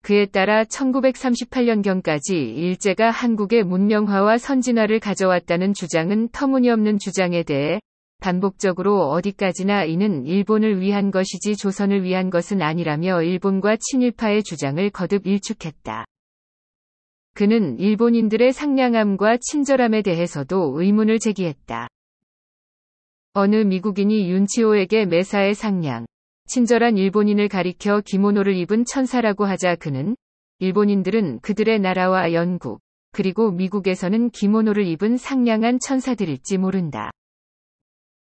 그에 따라 1938년경까지 일제가 한국의 문명화와 선진화를 가져왔다는 주장은 터무니없는 주장에 대해 반복적으로 어디까지나 이는 일본을 위한 것이지 조선을 위한 것은 아니라며 일본과 친일파의 주장을 거듭 일축했다. 그는 일본인들의 상냥함과 친절함에 대해서도 의문을 제기했다. 어느 미국인이 윤치호에게 매사에 상냥, 친절한 일본인을 가리켜 기모노를 입은 천사라고 하자 그는 일본인들은 그들의 나라와 영국 그리고 미국에서는 기모노를 입은 상냥한 천사들일지 모른다.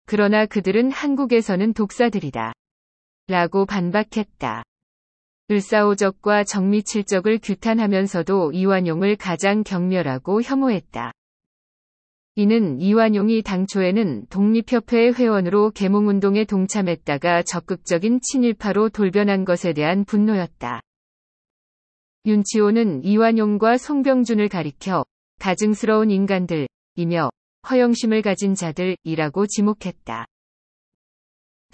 그러나 그들은 한국에서는 독사들이다. 라고 반박했다. 을사오적과 정미칠적을 규탄하면서도 이완용을 가장 경멸하고 혐오했다. 이는 이완용이 당초에는 독립협회의 회원으로 계몽운동에 동참했다가 적극적인 친일파로 돌변한 것에 대한 분노였다. 윤치호는 이완용과 송병준을 가리켜 가증스러운 인간들이며 허영심을 가진 자들이라고 지목했다.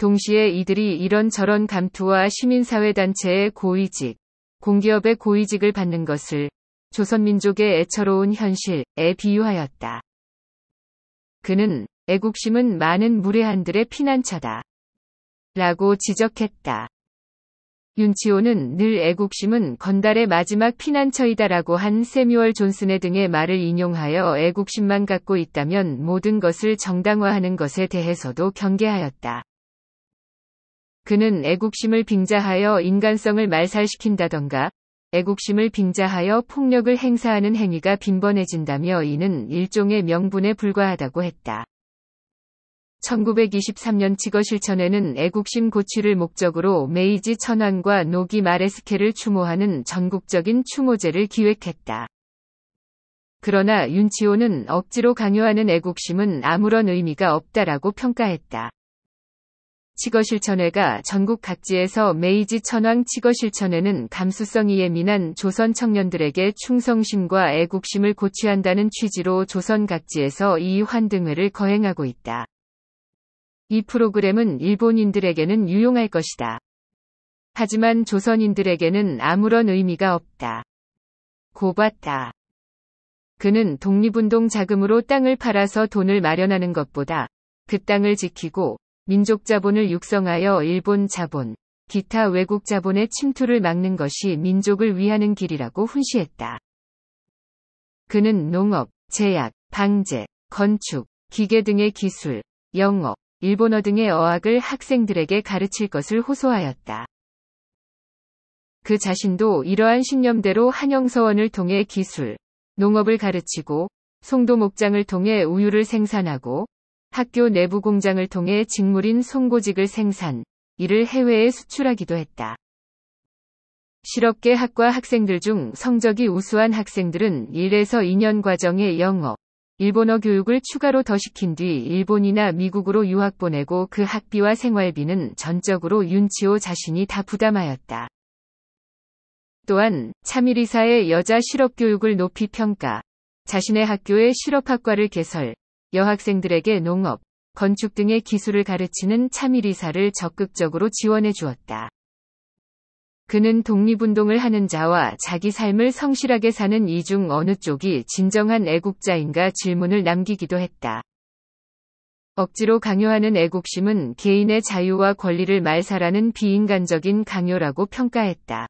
동시에 이들이 이런저런 감투와 시민사회단체의 고위직, 공기업의 고위직을 받는 것을 조선민족의 애처로운 현실에 비유하였다. 그는 애국심은 많은 무례한들의 피난처다. 라고 지적했다. 윤치호는 늘 애국심은 건달의 마지막 피난처이다라고 한 세뮤얼 존슨의 등의 말을 인용하여 애국심만 갖고 있다면 모든 것을 정당화하는 것에 대해서도 경계하였다. 그는 애국심을 빙자하여 인간성을 말살시킨다던가 애국심을 빙자하여 폭력을 행사하는 행위가 빈번해진다며 이는 일종의 명분에 불과하다고 했다. 1923년 지거 실천에는 애국심 고취를 목적으로 메이지 천황과 노기 마레스케를 추모하는 전국적인 추모제를 기획했다. 그러나 윤치호는 억지로 강요하는 애국심은 아무런 의미가 없다라고 평가했다. 치거실천회가 전국 각지에서 메이지 천황 치거실천회는 감수성이 예민한 조선 청년들에게 충성심과 애국심을 고취한다는 취지로 조선 각지에서 이 환등회를 거행하고 있다. 이 프로그램은 일본인들에게는 유용할 것이다. 하지만 조선인들에게는 아무런 의미가 없다. 고봤다. 그는 독립운동 자금으로 땅을 팔아서 돈을 마련하는 것보다 그 땅을 지키고 민족 자본을 육성하여 일본 자본, 기타 외국 자본의 침투를 막는 것이 민족을 위하는 길이라고 훈시했다. 그는 농업, 제약, 방제, 건축, 기계 등의 기술, 영어, 일본어 등의 어학을 학생들에게 가르칠 것을 호소하였다. 그 자신도 이러한 신념대로 한영서원을 통해 기술, 농업을 가르치고 송도 목장을 통해 우유를 생산하고 학교 내부 공장을 통해 직물인 송고직을 생산, 이를 해외에 수출하기도 했다. 실업계 학과 학생들 중 성적이 우수한 학생들은 1에서 2년 과정의 영어, 일본어 교육을 추가로 더 시킨 뒤 일본이나 미국으로 유학 보내고 그 학비와 생활비는 전적으로 윤치호 자신이 다 부담하였다. 또한 참일이사의 여자 실업교육을 높이 평가, 자신의 학교에 실업학과를 개설, 여학생들에게 농업, 건축 등의 기술을 가르치는 참일이사를 적극적으로 지원해 주었다. 그는 독립운동을 하는 자와 자기 삶을 성실하게 사는 이 중 어느 쪽이 진정한 애국자인가 질문을 남기기도 했다. 억지로 강요하는 애국심은 개인의 자유와 권리를 말살하는 비인간적인 강요라고 평가했다.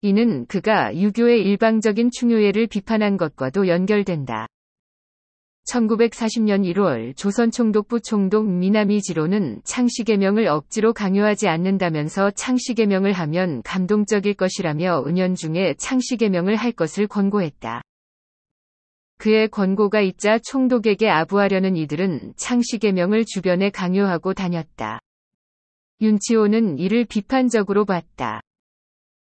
이는 그가 유교의 일방적인 충요예를 비판한 것과도 연결된다. 1940년 1월 조선 총독부 총독 미나미 지로는 창씨개명을 억지로 강요하지 않는다면서 창씨개명을 하면 감동적일 것이라며 은연중에 창씨개명을 할 것을 권고했다. 그의 권고가 있자 총독에게 아부하려는 이들은 창씨개명을 주변에 강요하고 다녔다. 윤치호는 이를 비판적으로 봤다.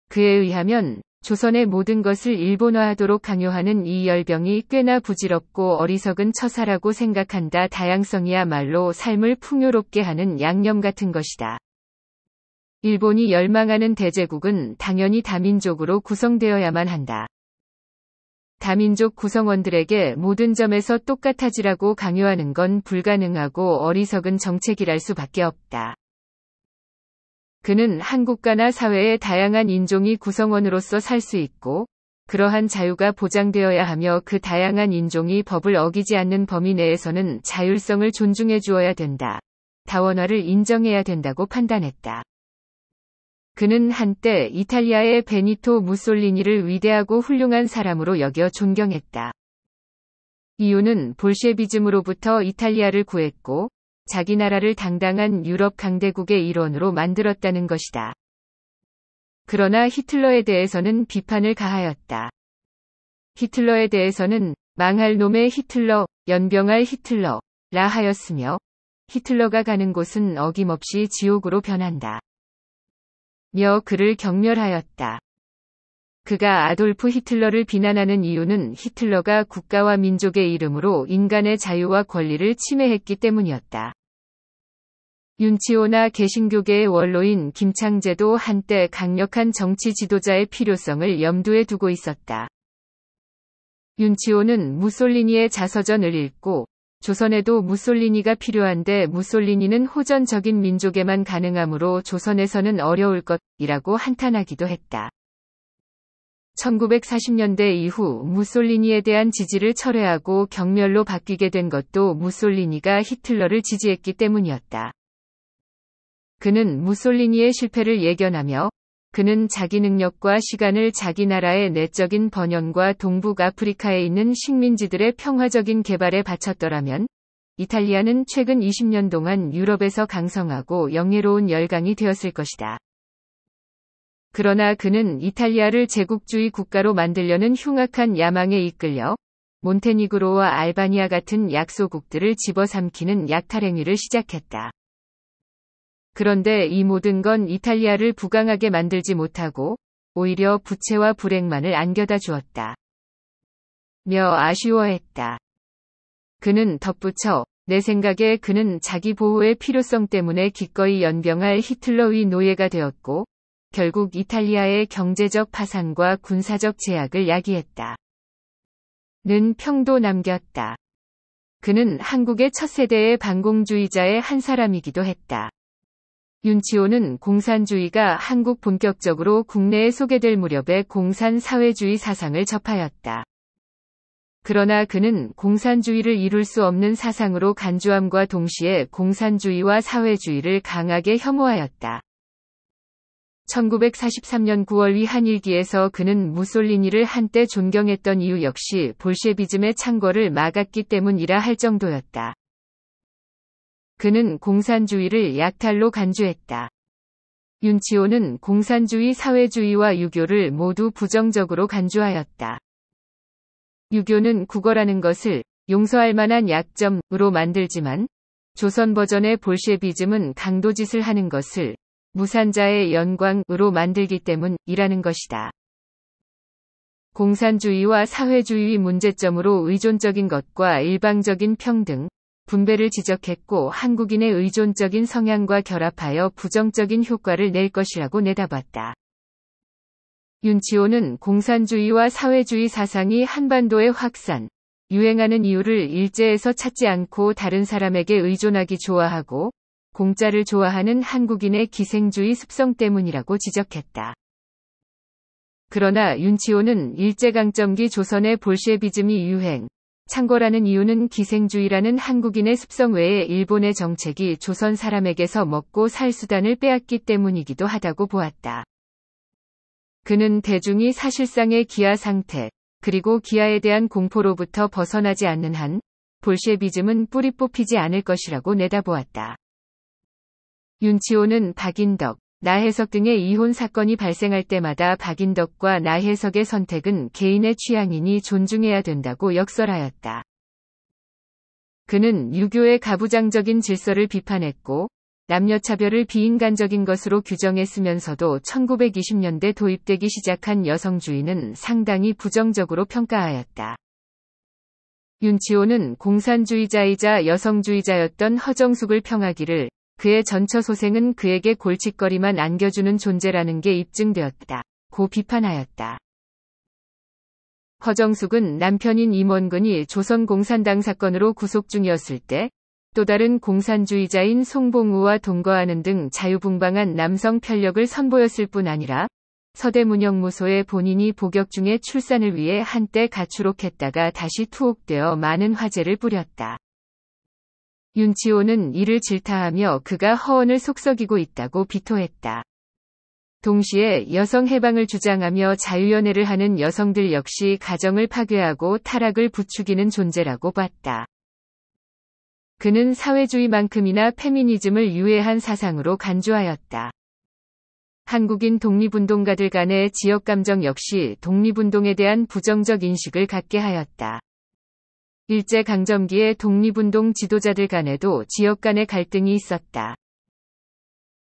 그에 의하면 조선의 모든 것을 일본화하도록 강요하는 이 열병이 꽤나 부질없고 어리석은 처사라고 생각한다. 다양성이야말로 삶을 풍요롭게 하는 양념 같은 것이다. 일본이 열망하는 대제국은 당연히 다민족으로 구성되어야만 한다. 다민족 구성원들에게 모든 점에서 똑같아지라고 강요하는 건 불가능하고 어리석은 정책이랄 수밖에 없다. 그는 한국 가나 사회의 다양한 인종이 구성원으로서 살 수 있고 그러한 자유가 보장되어야 하며 그 다양한 인종이 법을 어기지 않는 범위 내에서는 자율성을 존중해 주어야 된다. 다원화를 인정해야 된다고 판단했다. 그는 한때 이탈리아의 베니토 무솔리니를 위대하고 훌륭한 사람으로 여겨 존경했다. 이유는 볼셰비즘으로부터 이탈리아를 구했고 자기 나라를 당당한 유럽 강대국의 일원으로 만들었다는 것이다. 그러나 히틀러에 대해서는 비판을 가하였다. 히틀러에 대해서는 망할 놈의 히틀러, 연병할 히틀러, 라 하였으며 히틀러가 가는 곳은 어김없이 지옥으로 변한다. 며 그를 경멸하였다. 그가 아돌프 히틀러를 비난하는 이유는 히틀러가 국가와 민족의 이름으로 인간의 자유와 권리를 침해했기 때문이었다. 윤치호나 개신교계의 원로인 김창재도 한때 강력한 정치 지도자의 필요성을 염두에 두고 있었다. 윤치호는 무솔리니의 자서전을 읽고 조선에도 무솔리니가 필요한데 무솔리니는 호전적인 민족에만 가능하므로 조선에서는 어려울 것이라고 한탄하기도 했다. 1940년대 이후 무솔리니에 대한 지지를 철회하고 경멸로 바뀌게 된 것도 무솔리니가 히틀러를 지지했기 때문이었다. 그는 무솔리니의 실패를 예견하며 그는 자기 능력과 시간을 자기 나라의 내적인 번영과 동북 아프리카에 있는 식민지들의 평화적인 개발에 바쳤더라면 이탈리아는 최근 20년 동안 유럽에서 강성하고 영예로운 열강이 되었을 것이다. 그러나 그는 이탈리아를 제국주의 국가로 만들려는 흉악한 야망에 이끌려 몬테니그로와 알바니아 같은 약소국들을 집어삼키는 약탈행위를 시작했다. 그런데 이 모든 건 이탈리아를 부강하게 만들지 못하고 오히려 부채와 불행만을 안겨다 주었다. 며 아쉬워했다. 그는 덧붙여 내 생각에 그는 자기 보호의 필요성 때문에 기꺼이 연병할 히틀러의 노예가 되었고 결국 이탈리아의 경제적 파산과 군사적 제약을 야기했다. 는 평도 남겼다. 그는 한국의 첫 세대의 반공주의자의 한 사람이기도 했다. 윤치호는 공산주의가 한국 본격적으로 국내에 소개될 무렵에 공산사회주의 사상을 접하였다. 그러나 그는 공산주의를 이룰 수 없는 사상으로 간주함과 동시에 공산주의와 사회주의를 강하게 혐오하였다. 1943년 9월 위한 일기에서 그는 무솔리니를 한때 존경했던 이유 역시 볼셰비즘의 창궐을 막았기 때문이라 할 정도였다. 그는 공산주의를 약탈로 간주했다. 윤치호는 공산주의 사회주의와 유교를 모두 부정적으로 간주하였다. 유교는 국어라는 것을 용서할 만한 약점으로 만들지만 조선 버전의 볼셰비즘은 강도짓을 하는 것을 무산자의 연광으로 만들기 때문이라는 것이다. 공산주의와 사회주의 문제점으로 의존적인 것과 일방적인 평등, 분배를 지적했고 한국인의 의존적인 성향과 결합하여 부정적인 효과를 낼 것이라고 내다봤다. 윤치호는 공산주의와 사회주의 사상이 한반도의 확산, 유행하는 이유를 일제에서 찾지 않고 다른 사람에게 의존하기 좋아하고 공짜를 좋아하는 한국인의 기생주의 습성 때문이라고 지적했다. 그러나 윤치호는 일제강점기 조선의 볼셰비즘이 유행, 창궐하는 이유는 기생주의라는 한국인의 습성 외에 일본의 정책이 조선 사람에게서 먹고 살 수단을 빼앗기 때문이기도 하다고 보았다. 그는 대중이 사실상의 기아 상태, 그리고 기아에 대한 공포로부터 벗어나지 않는 한, 볼셰비즘은 뿌리 뽑히지 않을 것이라고 내다보았다. 윤치호는 박인덕, 나혜석 등의 이혼 사건이 발생할 때마다 박인덕과 나혜석의 선택은 개인의 취향이니 존중해야 된다고 역설하였다. 그는 유교의 가부장적인 질서를 비판했고 남녀차별을 비인간적인 것으로 규정했으면서도 1920년대 도입되기 시작한 여성주의는 상당히 부정적으로 평가하였다. 윤치호는 공산주의자이자 여성주의자였던 허정숙을 평하기를 그의 전처 소생은 그에게 골칫거리만 안겨주는 존재라는 게 입증되었다. 고 비판하였다. 허정숙은 남편인 임원근이 조선공산당 사건으로 구속 중이었을 때 또 다른 공산주의자인 송봉우와 동거하는 등 자유분방한 남성 편력을 선보였을 뿐 아니라 서대문영무소에 본인이 복역 중에 출산을 위해 한때 가출옥했다가 다시 투옥되어 많은 화제를 뿌렸다. 윤치호는 이를 질타하며 그가 허언을 속썩이고 있다고 비토했다. 동시에 여성 해방을 주장하며 자유연애를 하는 여성들 역시 가정을 파괴하고 타락을 부추기는 존재라고 봤다. 그는 사회주의만큼이나 페미니즘을 유해한 사상으로 간주하였다. 한국인 독립운동가들 간의 지역감정 역시 독립운동에 대한 부정적 인식을 갖게 하였다. 일제강점기의 독립운동 지도자들 간에도 지역 간의 갈등이 있었다.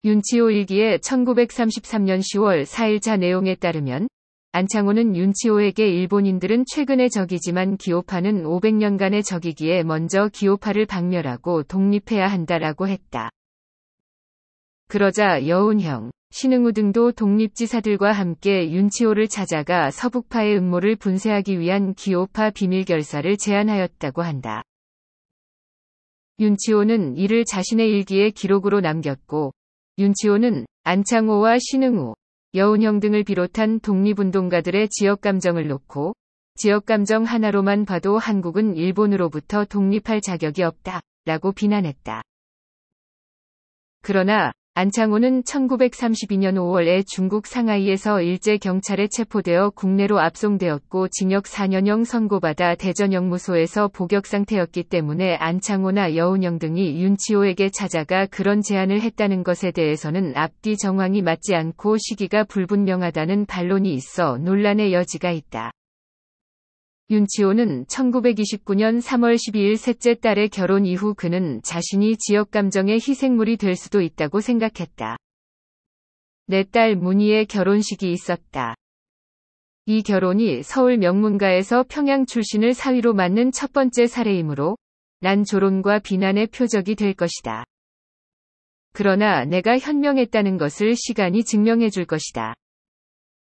윤치호 일기의 1933년 10월 4일자 내용에 따르면 안창호는 윤치호에게 일본인들은 최근의 적이지만 기호파는 500년간의 적이기에 먼저 기호파를 박멸하고 독립해야 한다라고 했다. 그러자 여운형, 신흥우 등도 독립지사들과 함께 윤치호를 찾아가 서북파의 음모를 분쇄하기 위한 기호파 비밀결사를 제안하였다고 한다. 윤치호는 이를 자신의 일기에 기록으로 남겼고, 윤치호는 안창호와 신흥우, 여운형 등을 비롯한 독립운동가들의 지역감정을 놓고, 지역감정 하나로만 봐도 한국은 일본으로부터 독립할 자격이 없다, 라고 비난했다. 그러나 안창호는 1932년 5월에 중국 상하이에서 일제 경찰에 체포되어 국내로 압송되었고 징역 4년형 선고받아 대전영무소에서 복역 상태였기 때문에 안창호나 여운영 등이 윤치호에게 찾아가 그런 제안을 했다는 것에 대해서는 앞뒤 정황이 맞지 않고 시기가 불분명하다는 반론이 있어 논란의 여지가 있다. 윤치호는 1929년 3월 12일 셋째 딸의 결혼 이후 그는 자신이 지역 감정의 희생물이 될 수도 있다고 생각했다. 내 딸 문희의 결혼식이 있었다. 이 결혼이 서울 명문가에서 평양 출신을 사위로 맞는 첫 번째 사례이므로 난 조론과 비난의 표적이 될 것이다. 그러나 내가 현명했다는 것을 시간이 증명해 줄 것이다.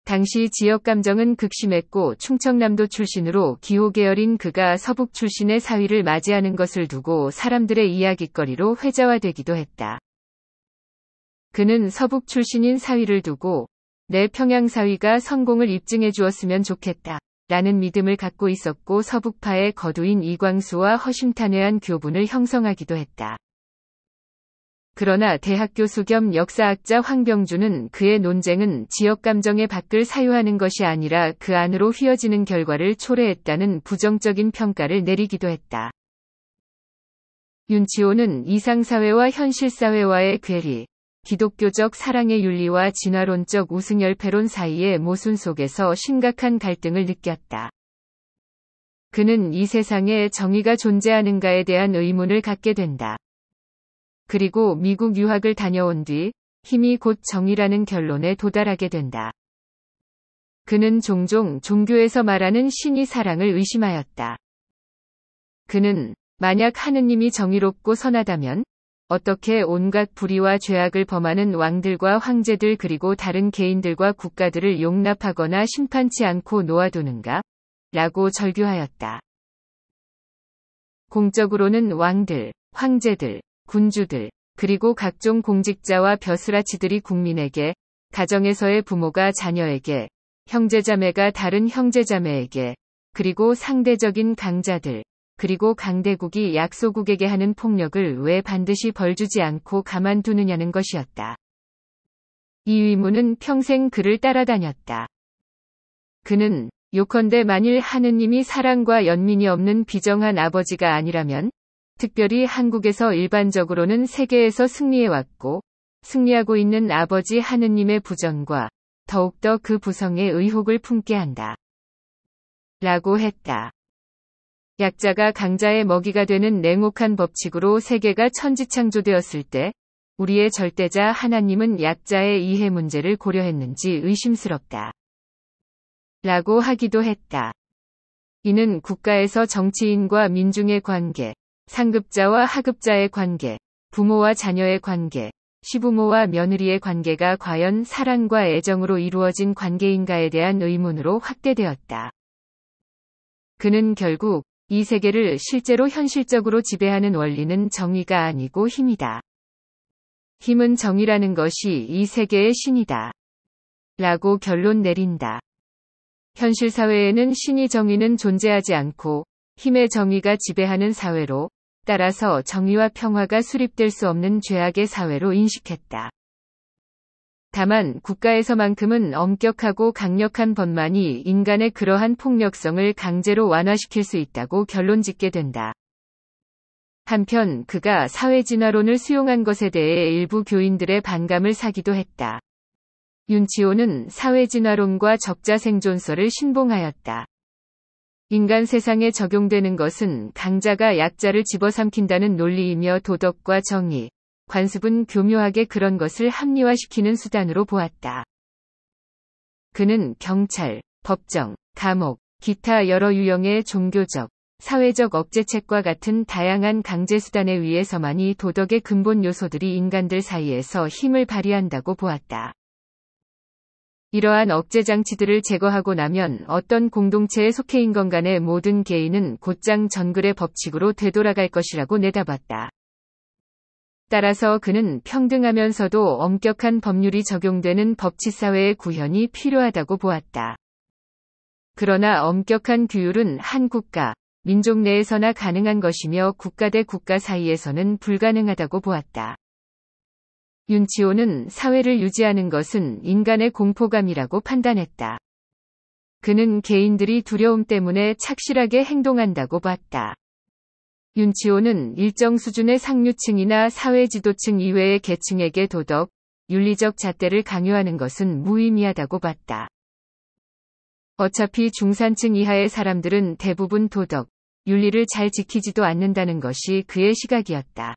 당시 지역 감정은 극심했고 충청남도 출신으로 기호 계열인 그가 서북 출신의 사위를 맞이하는 것을 두고 사람들의 이야기거리로 회자화되기도 했다. 그는 서북 출신인 사위를 두고 내 평양 사위가 성공을 입증해 주었으면 좋겠다. 라는 믿음을 갖고 있었고 서북파의 거두인 이광수와 허심탄회한 교분을 형성하기도 했다. 그러나 대학 교수 겸 역사학자 황병준은 그의 논쟁은 지역 감정의 밖을 사유하는 것이 아니라 그 안으로 휘어지는 결과를 초래했다는 부정적인 평가를 내리기도 했다. 윤치호는 이상사회와 현실사회와의 괴리, 기독교적 사랑의 윤리와 진화론적 우승열패론 사이의 모순 속에서 심각한 갈등을 느꼈다. 그는 이 세상에 정의가 존재하는가에 대한 의문을 갖게 된다. 그리고 미국 유학을 다녀온 뒤 힘이 곧 정의라는 결론에 도달하게 된다. 그는 종종 종교에서 말하는 신이 사랑을 의심하였다. 그는 만약 하느님이 정의롭고 선하다면 어떻게 온갖 불의와 죄악을 범하는 왕들과 황제들 그리고 다른 개인들과 국가들을 용납하거나 심판치 않고 놓아두는가? 라고 절규하였다. 공적으로는 왕들, 황제들, 군주들, 그리고 각종 공직자와 벼슬아치들이 국민에게, 가정에서의 부모가 자녀에게, 형제자매가 다른 형제자매에게, 그리고 상대적인 강자들, 그리고 강대국이 약소국에게 하는 폭력을 왜 반드시 벌주지 않고 가만두느냐는 것이었다. 이 의문은 평생 그를 따라다녔다. 그는 요컨대 만일 하느님이 사랑과 연민이 없는 비정한 아버지가 아니라면 특별히 한국에서 일반적으로는 세계에서 승리해왔고 승리하고 있는 아버지 하느님의 부정과 더욱더 그부성의 의혹을 품게 한다. 라고 했다. 약자가 강자의 먹이가 되는 냉혹한 법칙으로 세계가 천지창조되었을 때 우리의 절대자 하나님은 약자의 이해 문제를 고려했는지 의심스럽다. 라고 하기도 했다. 이는 국가에서 정치인과 민중의 관계, 상급자와 하급자의 관계, 부모와 자녀의 관계, 시부모와 며느리의 관계가 과연 사랑과 애정으로 이루어진 관계인가에 대한 의문으로 확대되었다. 그는 결국 이 세계를 실제로 현실적으로 지배하는 원리는 정의가 아니고 힘이다. 힘은 정의라는 것이 이 세계의 신이다. 라고 결론 내린다. 현실 사회에는 신이 정의는 존재하지 않고 힘의 정의가 지배하는 사회로 따라서 정의와 평화가 수립될 수 없는 죄악의 사회로 인식했다. 다만 국가에서만큼은 엄격하고 강력한 법만이 인간의 그러한 폭력성을 강제로 완화시킬 수 있다고 결론 짓게 된다. 한편 그가 사회 진화론을 수용한 것에 대해 일부 교인들의 반감을 사기도 했다. 윤치호는 사회 진화론과 적자 생존설을 신봉하였다. 인간 세상에 적용되는 것은 강자가 약자를 집어삼킨다는 논리이며 도덕과 정의, 관습은 교묘하게 그런 것을 합리화시키는 수단으로 보았다. 그는 경찰, 법정, 감옥, 기타 여러 유형의 종교적, 사회적 억제책과 같은 다양한 강제수단에 의해서만이 도덕의 근본 요소들이 인간들 사이에서 힘을 발휘한다고 보았다. 이러한 억제 장치들을 제거하고 나면 어떤 공동체에 속해인 건 간에 모든 개인은 곧장 전글의 법칙으로 되돌아갈 것이라고 내다봤다. 따라서 그는 평등하면서도 엄격한 법률이 적용되는 법치사회의 구현이 필요하다고 보았다. 그러나 엄격한 규율은 한 국가, 민족 내에서나 가능한 것이며 국가 대 국가 사이에서는 불가능하다고 보았다. 윤치호는 사회를 유지하는 것은 인간의 공포감이라고 판단했다. 그는 개인들이 두려움 때문에 착실하게 행동한다고 봤다. 윤치호는 일정 수준의 상류층이나 사회 지도층 이외의 계층에게 도덕, 윤리적 잣대를 강요하는 것은 무의미하다고 봤다. 어차피 중산층 이하의 사람들은 대부분 도덕, 윤리를 잘 지키지도 않는다는 것이 그의 시각이었다.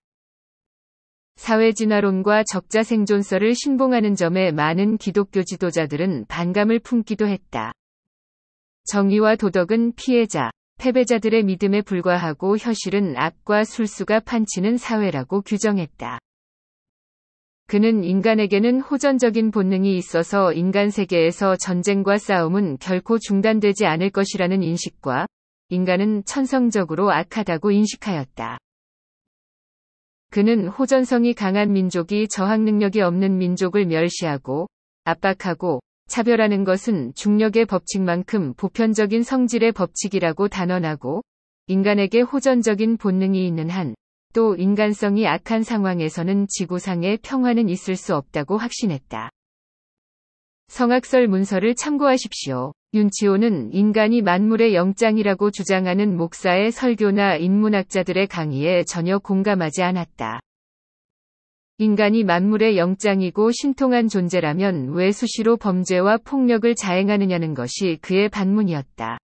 사회진화론과 적자 생존설을 신봉하는 점에 많은 기독교 지도자들은 반감을 품기도 했다. 정의와 도덕은 피해자, 패배자들의 믿음에 불과하고 현실은 악과 술수가 판치는 사회라고 규정했다. 그는 인간에게는 호전적인 본능이 있어서 인간 세계에서 전쟁과 싸움은 결코 중단되지 않을 것이라는 인식과 인간은 천성적으로 악하다고 인식하였다. 그는 호전성이 강한 민족이 저항 능력이 없는 민족을 멸시하고 압박하고 차별하는 것은 중력의 법칙만큼 보편적인 성질의 법칙이라고 단언하고 인간에게 호전적인 본능이 있는 한 또 인간성이 악한 상황에서는 지구상의 평화는 있을 수 없다고 확신했다. 성악설 문서를 참고하십시오. 윤치호는 인간이 만물의 영장이라고 주장하는 목사의 설교나 인문학자들의 강의에 전혀 공감하지 않았다. 인간이 만물의 영장이고 신통한 존재라면 왜 수시로 범죄와 폭력을 자행하느냐는 것이 그의 반문이었다.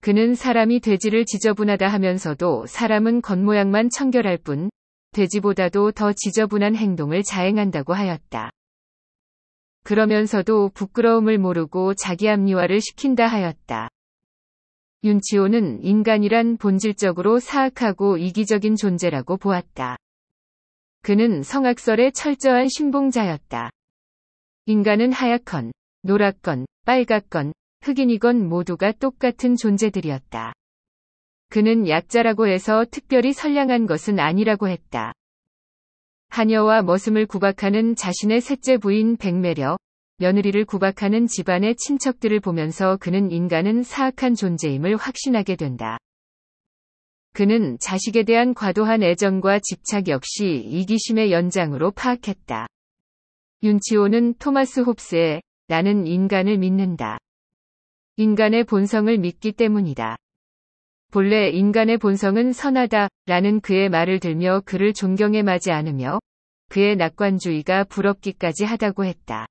그는 사람이 돼지를 지저분하다 하면서도 사람은 겉모양만 청결할 뿐, 돼지보다도 더 지저분한 행동을 자행한다고 하였다. 그러면서도 부끄러움을 모르고 자기 합리화를 시킨다 하였다. 윤치호는 인간이란 본질적으로 사악하고 이기적인 존재라고 보았다. 그는 성악설의 철저한 신봉자였다. 인간은 하얗건, 노랗건, 빨갛건, 흑인이건 모두가 똑같은 존재들이었다. 그는 약자라고 해서 특별히 선량한 것은 아니라고 했다. 자녀와 머슴을 구박하는 자신의 셋째 부인 백매려, 며느리를 구박하는 집안의 친척들을 보면서 그는 인간은 사악한 존재임을 확신하게 된다. 그는 자식에 대한 과도한 애정과 집착 역시 이기심의 연장으로 파악했다. 윤치호는 토마스 홉스의 나는 인간을 믿는다. 인간의 본성을 믿기 때문이다. 본래 인간의 본성은 선하다 라는 그의 말을 들며 그를 존경에 마지 않으며 그의 낙관주의가 부럽기까지 하다고 했다.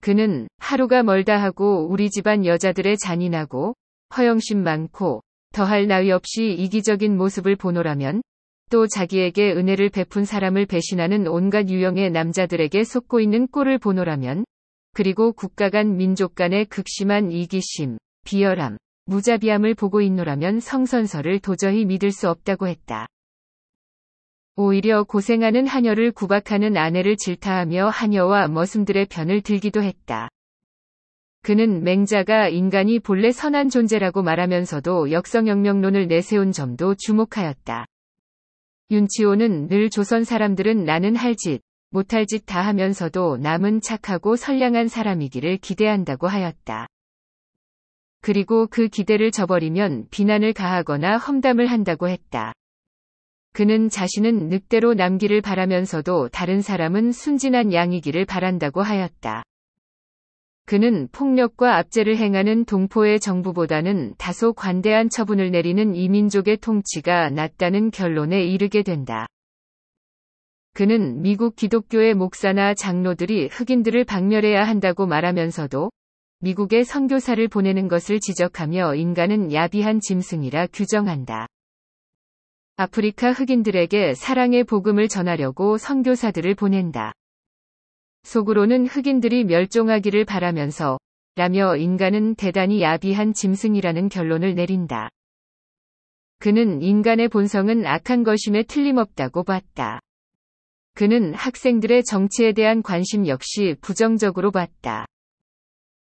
그는 하루가 멀다 하고 우리 집안 여자들의 잔인하고 허영심 많고 더할 나위 없이 이기적인 모습을 보노라면 또 자기에게 은혜를 베푼 사람을 배신하는 온갖 유형의 남자들에게 속고 있는 꼴을 보노라면 그리고 국가 간 민족 간의 극심한 이기심, 비열함, 무자비함을 보고 있노라면 성선설을 도저히 믿을 수 없다고 했다. 오히려 고생하는 하녀를 구박하는 아내를 질타하며 하녀와 머슴들의 편을 들기도 했다. 그는 맹자가 인간이 본래 선한 존재라고 말하면서도 역성혁명론을 내세운 점도 주목하였다. 윤치호는 늘 조선 사람들은 나는 할 짓, 못할 짓 다 하면서도 남은 착하고 선량한 사람이기를 기대한다고 하였다. 그리고 그 기대를 저버리면 비난을 가하거나 험담을 한다고 했다. 그는 자신은 늑대로 남기를 바라면서도 다른 사람은 순진한 양이기를 바란다고 하였다. 그는 폭력과 압제를 행하는 동포의 정부보다는 다소 관대한 처분을 내리는 이민족의 통치가 낫다는 결론에 이르게 된다. 그는 미국 기독교의 목사나 장로들이 흑인들을 박멸해야 한다고 말하면서도 미국의 선교사를 보내는 것을 지적하며 인간은 야비한 짐승이라 규정한다. 아프리카 흑인들에게 사랑의 복음을 전하려고 선교사들을 보낸다. 속으로는 흑인들이 멸종하기를 바라면서 라며 인간은 대단히 야비한 짐승이라는 결론을 내린다. 그는 인간의 본성은 악한 것임에 틀림없다고 봤다. 그는 학생들의 정치에 대한 관심 역시 부정적으로 봤다.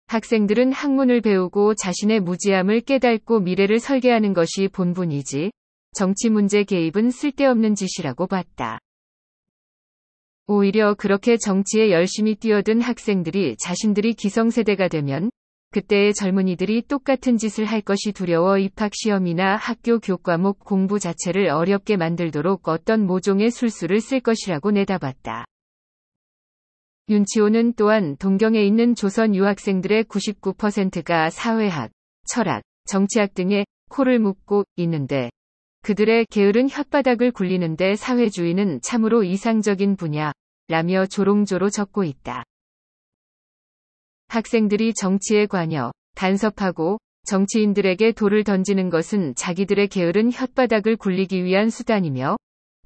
학생들은 학문을 배우고 자신의 무지함을 깨닫고 미래를 설계하는 것이 본분이지 정치 문제 개입은 쓸데없는 짓이라고 봤다. 오히려 그렇게 정치에 열심히 뛰어든 학생들이 자신들이 기성세대가 되면 그때의 젊은이들이 똑같은 짓을 할 것이 두려워 입학시험이나 학교 교과목 공부 자체를 어렵게 만들도록 어떤 모종의 술수를 쓸 것이라고 내다봤다. 윤치호는 또한 동경에 있는 조선 유학생들의 99%가 사회학, 철학, 정치학 등에 코를 묶고 있는데 그들의 게으른 혓바닥을 굴리는데 사회주의는 참으로 이상적인 분야라며 조롱조로 적고 있다. 학생들이 정치에 관여, 간섭하고 정치인들에게 돌을 던지는 것은 자기들의 게으른 혓바닥을 굴리기 위한 수단이며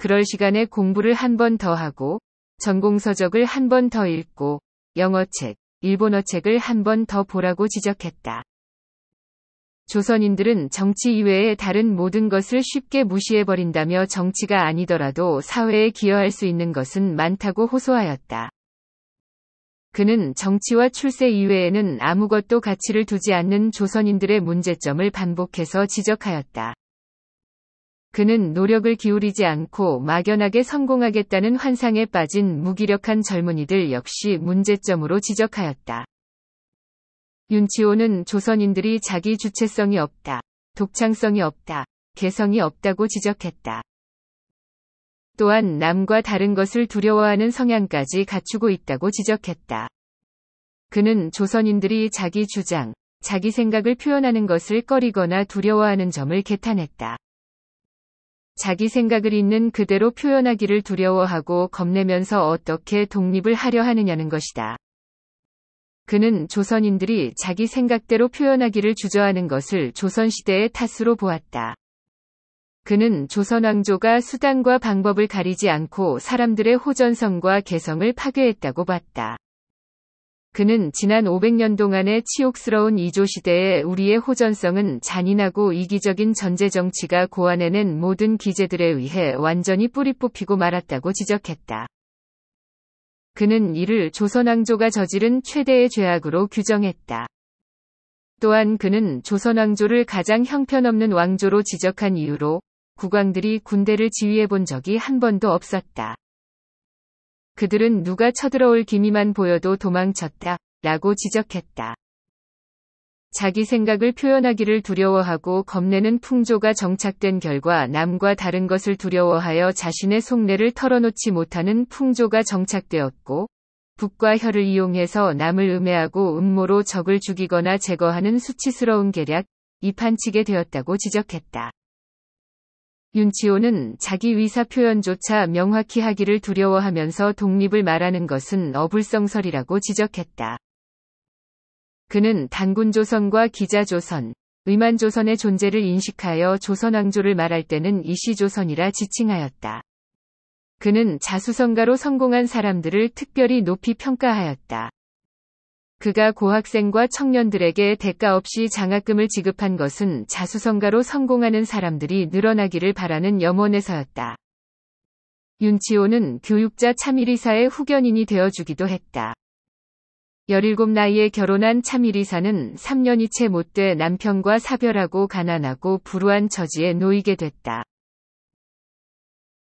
그럴 시간에 공부를 한 번 더 하고 전공서적을 한 번 더 읽고 영어책, 일본어책을 한 번 더 보라고 지적했다. 조선인들은 정치 이외의 다른 모든 것을 쉽게 무시해버린다며 정치가 아니더라도 사회에 기여할 수 있는 것은 많다고 호소하였다. 그는 정치와 출세 이외에는 아무것도 가치를 두지 않는 조선인들의 문제점을 반복해서 지적하였다. 그는 노력을 기울이지 않고 막연하게 성공하겠다는 환상에 빠진 무기력한 젊은이들 역시 문제점으로 지적하였다. 윤치호는 조선인들이 자기 주체성이 없다. 독창성이 없다. 개성이 없다고 지적했다. 또한 남과 다른 것을 두려워하는 성향까지 갖추고 있다고 지적했다. 그는 조선인들이 자기 주장, 자기 생각을 표현하는 것을 꺼리거나 두려워하는 점을 개탄했다. 자기 생각을 있는 그대로 표현하기를 두려워하고 겁내면서 어떻게 독립을 하려 하느냐는 것이다. 그는 조선인들이 자기 생각대로 표현하기를 주저하는 것을 조선시대의 탓으로 보았다. 그는 조선왕조가 수단과 방법을 가리지 않고 사람들의 호전성과 개성을 파괴했다고 봤다. 그는 지난 500년 동안의 치욕스러운 이조 시대에 우리의 호전성은 잔인하고 이기적인 전제 정치가 고안해낸 모든 기제들에 의해 완전히 뿌리 뽑히고 말았다고 지적했다. 그는 이를 조선왕조가 저지른 최대의 죄악으로 규정했다. 또한 그는 조선왕조를 가장 형편없는 왕조로 지적한 이유로 국왕들이 군대를 지휘해 본 적이 한 번도 없었다. 그들은 누가 쳐들어올 기미만 보여도 도망쳤다. 라고 지적했다. 자기 생각을 표현하기를 두려워하고 겁내는 풍조가 정착된 결과 남과 다른 것을 두려워하여 자신의 속내를 털어놓지 못하는 풍조가 정착되었고 북과 혀를 이용해서 남을 음해하고 음모로 적을 죽이거나 제거하는 수치스러운 계략, 이판치게 되었다고 지적했다. 윤치호는 자기 의사 표현조차 명확히 하기를 두려워하면서 독립을 말하는 것은 어불성설이라고 지적했다. 그는 단군 조선과 기자 조선, 의만 조선의 존재를 인식하여 조선 왕조를 말할 때는 이시 조선이라 지칭하였다. 그는 자수성가로 성공한 사람들을 특별히 높이 평가하였다. 그가 고학생과 청년들에게 대가 없이 장학금을 지급한 것은 자수성가로 성공하는 사람들이 늘어나기를 바라는 염원에서였다. 윤치호는 교육자 참일이사의 후견인이 되어주기도 했다. 17 나이에 결혼한 참이리사는 3년이 채 못돼 남편과 사별하고 가난하고 불우한 처지에 놓이게 됐다.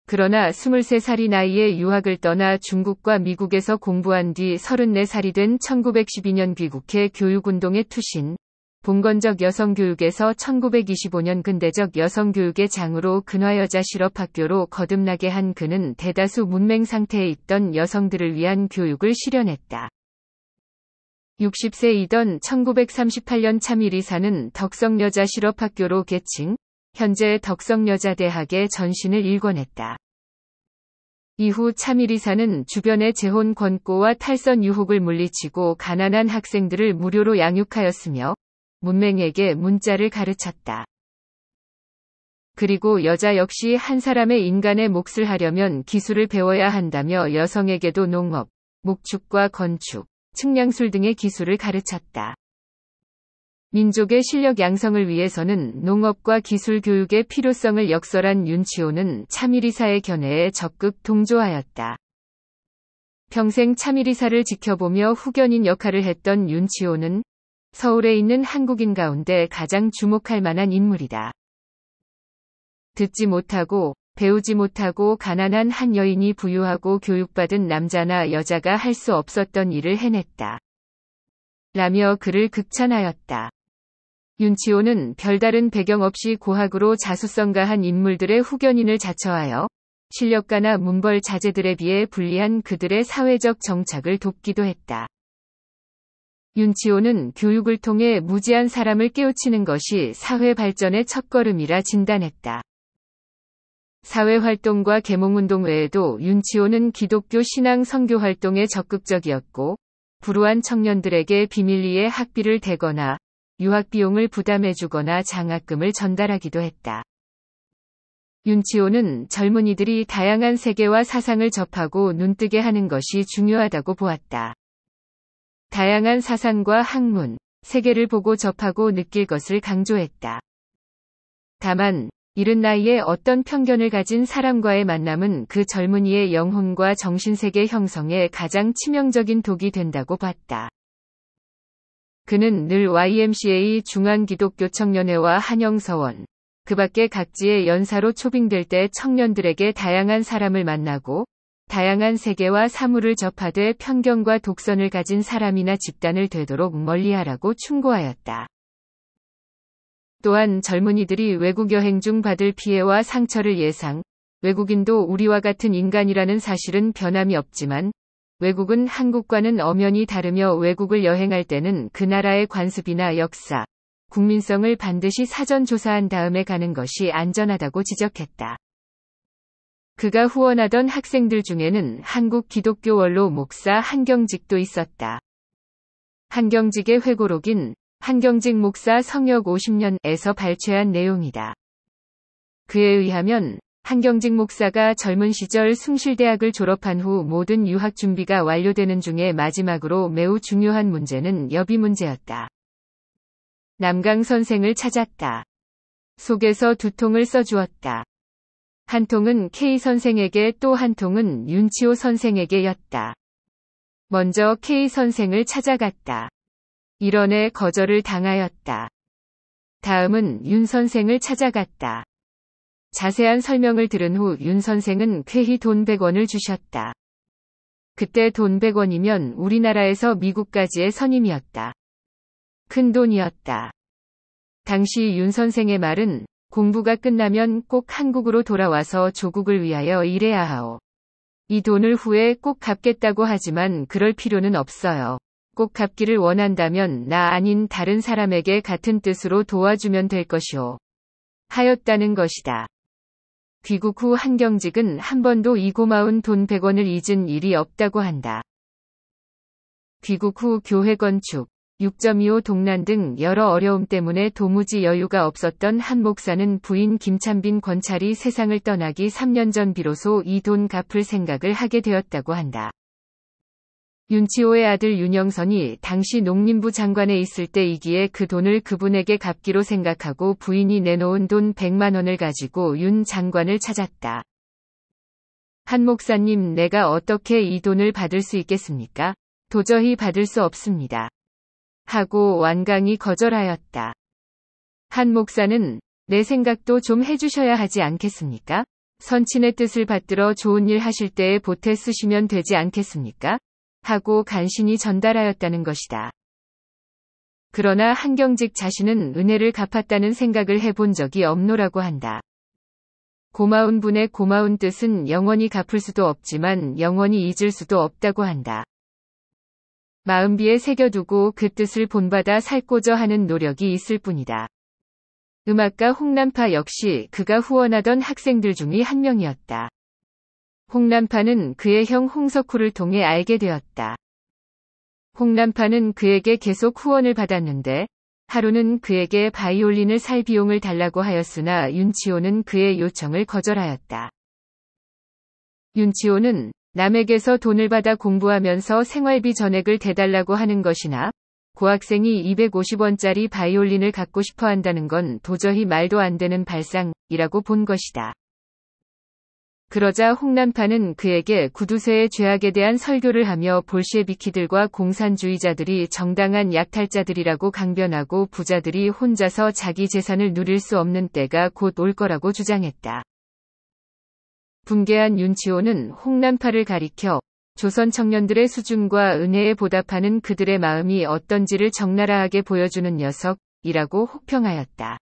그러나 23살이 나이에 유학을 떠나 중국과 미국에서 공부한 뒤 34살이 된 1912년 귀국해 교육운동에 투신, 봉건적 여성교육에서 1925년 근대적 여성교육의 장으로 근화여자 실업학교로 거듭나게 한 그는 대다수 문맹 상태에 있던 여성들을 위한 교육을 실현했다. 60세이던 1938년 참일이사는 덕성여자 실업학교로 개칭, 현재 덕성여자대학의 전신을 일궈냈다. 이후 참일이사는 주변의 재혼 권고와 탈선 유혹을 물리치고 가난한 학생들을 무료로 양육하였으며 문맹에게 문자를 가르쳤다. 그리고 여자 역시 한 사람의 인간의 몫을 하려면 기술을 배워야 한다며 여성에게도 농업, 목축과 건축, 측량술 등의 기술을 가르쳤다. 민족의 실력 양성을 위해서는 농업과 기술 교육의 필요성을 역설한 윤치호는 참일이사의 견해에 적극 동조하였다. 평생 참일이사를 지켜보며 후견인 역할을 했던 윤치호는 서울에 있는 한국인 가운데 가장 주목할 만한 인물이다. 듣지 못하고 배우지 못하고 가난한 한 여인이 부유하고 교육받은 남자나 여자가 할 수 없었던 일을 해냈다. 라며 그를 극찬하였다. 윤치호는 별다른 배경 없이 고학으로 자수성가한 인물들의 후견인을 자처하여 실력가나 문벌 자제들에 비해 불리한 그들의 사회적 정착을 돕기도 했다. 윤치호는 교육을 통해 무지한 사람을 깨우치는 것이 사회 발전의 첫걸음이라 진단했다. 사회활동과 계몽운동 외에도 윤치호는 기독교 신앙 선교활동에 적극적이었고 불우한 청년들에게 비밀리에 학비를 대거나 유학비용을 부담해주거나 장학금을 전달하기도 했다. 윤치호는 젊은이들이 다양한 세계와 사상을 접하고 눈뜨게 하는 것이 중요하다고 보았다. 다양한 사상과 학문, 세계를 보고 접하고 느낄 것을 강조했다. 다만 이른 나이에 어떤 편견을 가진 사람과의 만남은 그 젊은이의 영혼과 정신세계 형성에 가장 치명적인 독이 된다고 봤다. 그는 늘 YMCA 중앙기독교 청년회와 한영서원, 그 밖에 각지의 연사로 초빙될 때 청년들에게 다양한 사람을 만나고 다양한 세계와 사물을 접하되 편견과 독선을 가진 사람이나 집단을 되도록 멀리하라고 충고하였다. 또한 젊은이들이 외국 여행 중 받을 피해와 상처를 예상, 외국인도 우리와 같은 인간이라는 사실은 변함이 없지만, 외국은 한국과는 엄연히 다르며 외국을 여행할 때는 그 나라의 관습이나 역사, 국민성을 반드시 사전 조사한 다음에 가는 것이 안전하다고 지적했다. 그가 후원하던 학생들 중에는 한국 기독교 원로 목사 한경직도 있었다. 한경직의 회고록인 한경직 목사 성역 50년에서 발췌한 내용이다. 그에 의하면 한경직 목사가 젊은 시절 숭실대학을 졸업한 후 모든 유학 준비가 완료되는 중에 마지막으로 매우 중요한 문제는 여비 문제였다. 남강 선생을 찾았다. 속에서 두 통을 써주었다. 한 통은 K 선생에게 또 한 통은 윤치호 선생에게였다. 먼저 K 선생을 찾아갔다. 일언의 거절을 당하였다. 다음은 윤 선생을 찾아갔다. 자세한 설명을 들은 후 윤 선생은 쾌히 돈 100원을 주셨다. 그때 돈 100원이면 우리나라에서 미국까지의 선임이었다. 큰 돈이었다. 당시 윤 선생의 말은 공부가 끝나면 꼭 한국으로 돌아와서 조국을 위하여 일해야 하오. 이 돈을 후에 꼭 갚겠다고 하지만 그럴 필요는 없어요. 꼭 갚기를 원한다면 나 아닌 다른 사람에게 같은 뜻으로 도와주면 될 것이오. 하였다는 것이다. 귀국 후 한경직은 한 번도 이 고마운 돈 100원을 잊은 일이 없다고 한다. 귀국 후 교회 건축, 6.25 동란 등 여러 어려움 때문에 도무지 여유가 없었던 한 목사는 부인 김찬빈 권찰이 세상을 떠나기 3년 전 비로소 이 돈 갚을 생각을 하게 되었다고 한다. 윤치호의 아들 윤영선이 당시 농림부 장관에 있을 때이기에 그 돈을 그분에게 갚기로 생각하고 부인이 내놓은 돈 100만 원을 가지고 윤 장관을 찾았다. 한 목사님 내가 어떻게 이 돈을 받을 수 있겠습니까? 도저히 받을 수 없습니다. 하고 완강히 거절하였다. 한 목사는 내 생각도 좀 해주셔야 하지 않겠습니까? 선친의 뜻을 받들어 좋은 일 하실 때에 보태 쓰시면 되지 않겠습니까? 하고 간신히 전달하였다는 것이다. 그러나 한경직 자신은 은혜를 갚았다는 생각을 해본 적이 없노라고 한다. 고마운 분의 고마운 뜻은 영원히 갚을 수도 없지만 영원히 잊을 수도 없다고 한다. 마음비에 새겨두고 그 뜻을 본받아 살고자 하는 노력이 있을 뿐이다. 음악가 홍남파 역시 그가 후원하던 학생들 중의 한 명이었다. 홍남파는 그의 형 홍석후를 통해 알게 되었다. 홍남파는 그에게 계속 후원을 받았는데 하루는 그에게 바이올린을 살 비용을 달라고 하였으나 윤치호는 그의 요청을 거절하였다. 윤치호는 남에게서 돈을 받아 공부하면서 생활비 전액을 대달라고 하는 것이나 고학생이 250원짜리 바이올린을 갖고 싶어 한다는 건 도저히 말도 안 되는 발상이라고 본 것이다. 그러자 홍남파는 그에게 구두쇠의 죄악에 대한 설교를 하며 볼셰비키들과 공산주의자들이 정당한 약탈자들이라고 강변하고 부자들이 혼자서 자기 재산을 누릴 수 없는 때가 곧 올 거라고 주장했다. 붕괴한 윤치호는 홍남파를 가리켜 조선 청년들의 수준과 은혜에 보답하는 그들의 마음이 어떤지를 적나라하게 보여주는 녀석이라고 혹평하였다.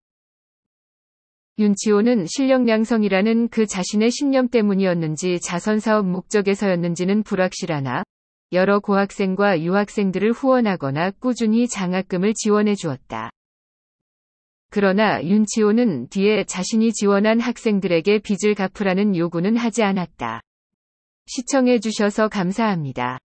윤치호는 실력 양성이라는 그 자신의 신념 때문이었는지 자선 사업 목적에서였는지는 불확실하나 여러 고학생과 유학생들을 후원하거나 꾸준히 장학금을 지원해 주었다. 그러나 윤치호는 뒤에 자신이 지원한 학생들에게 빚을 갚으라는 요구는 하지 않았다. 시청해 주셔서 감사합니다.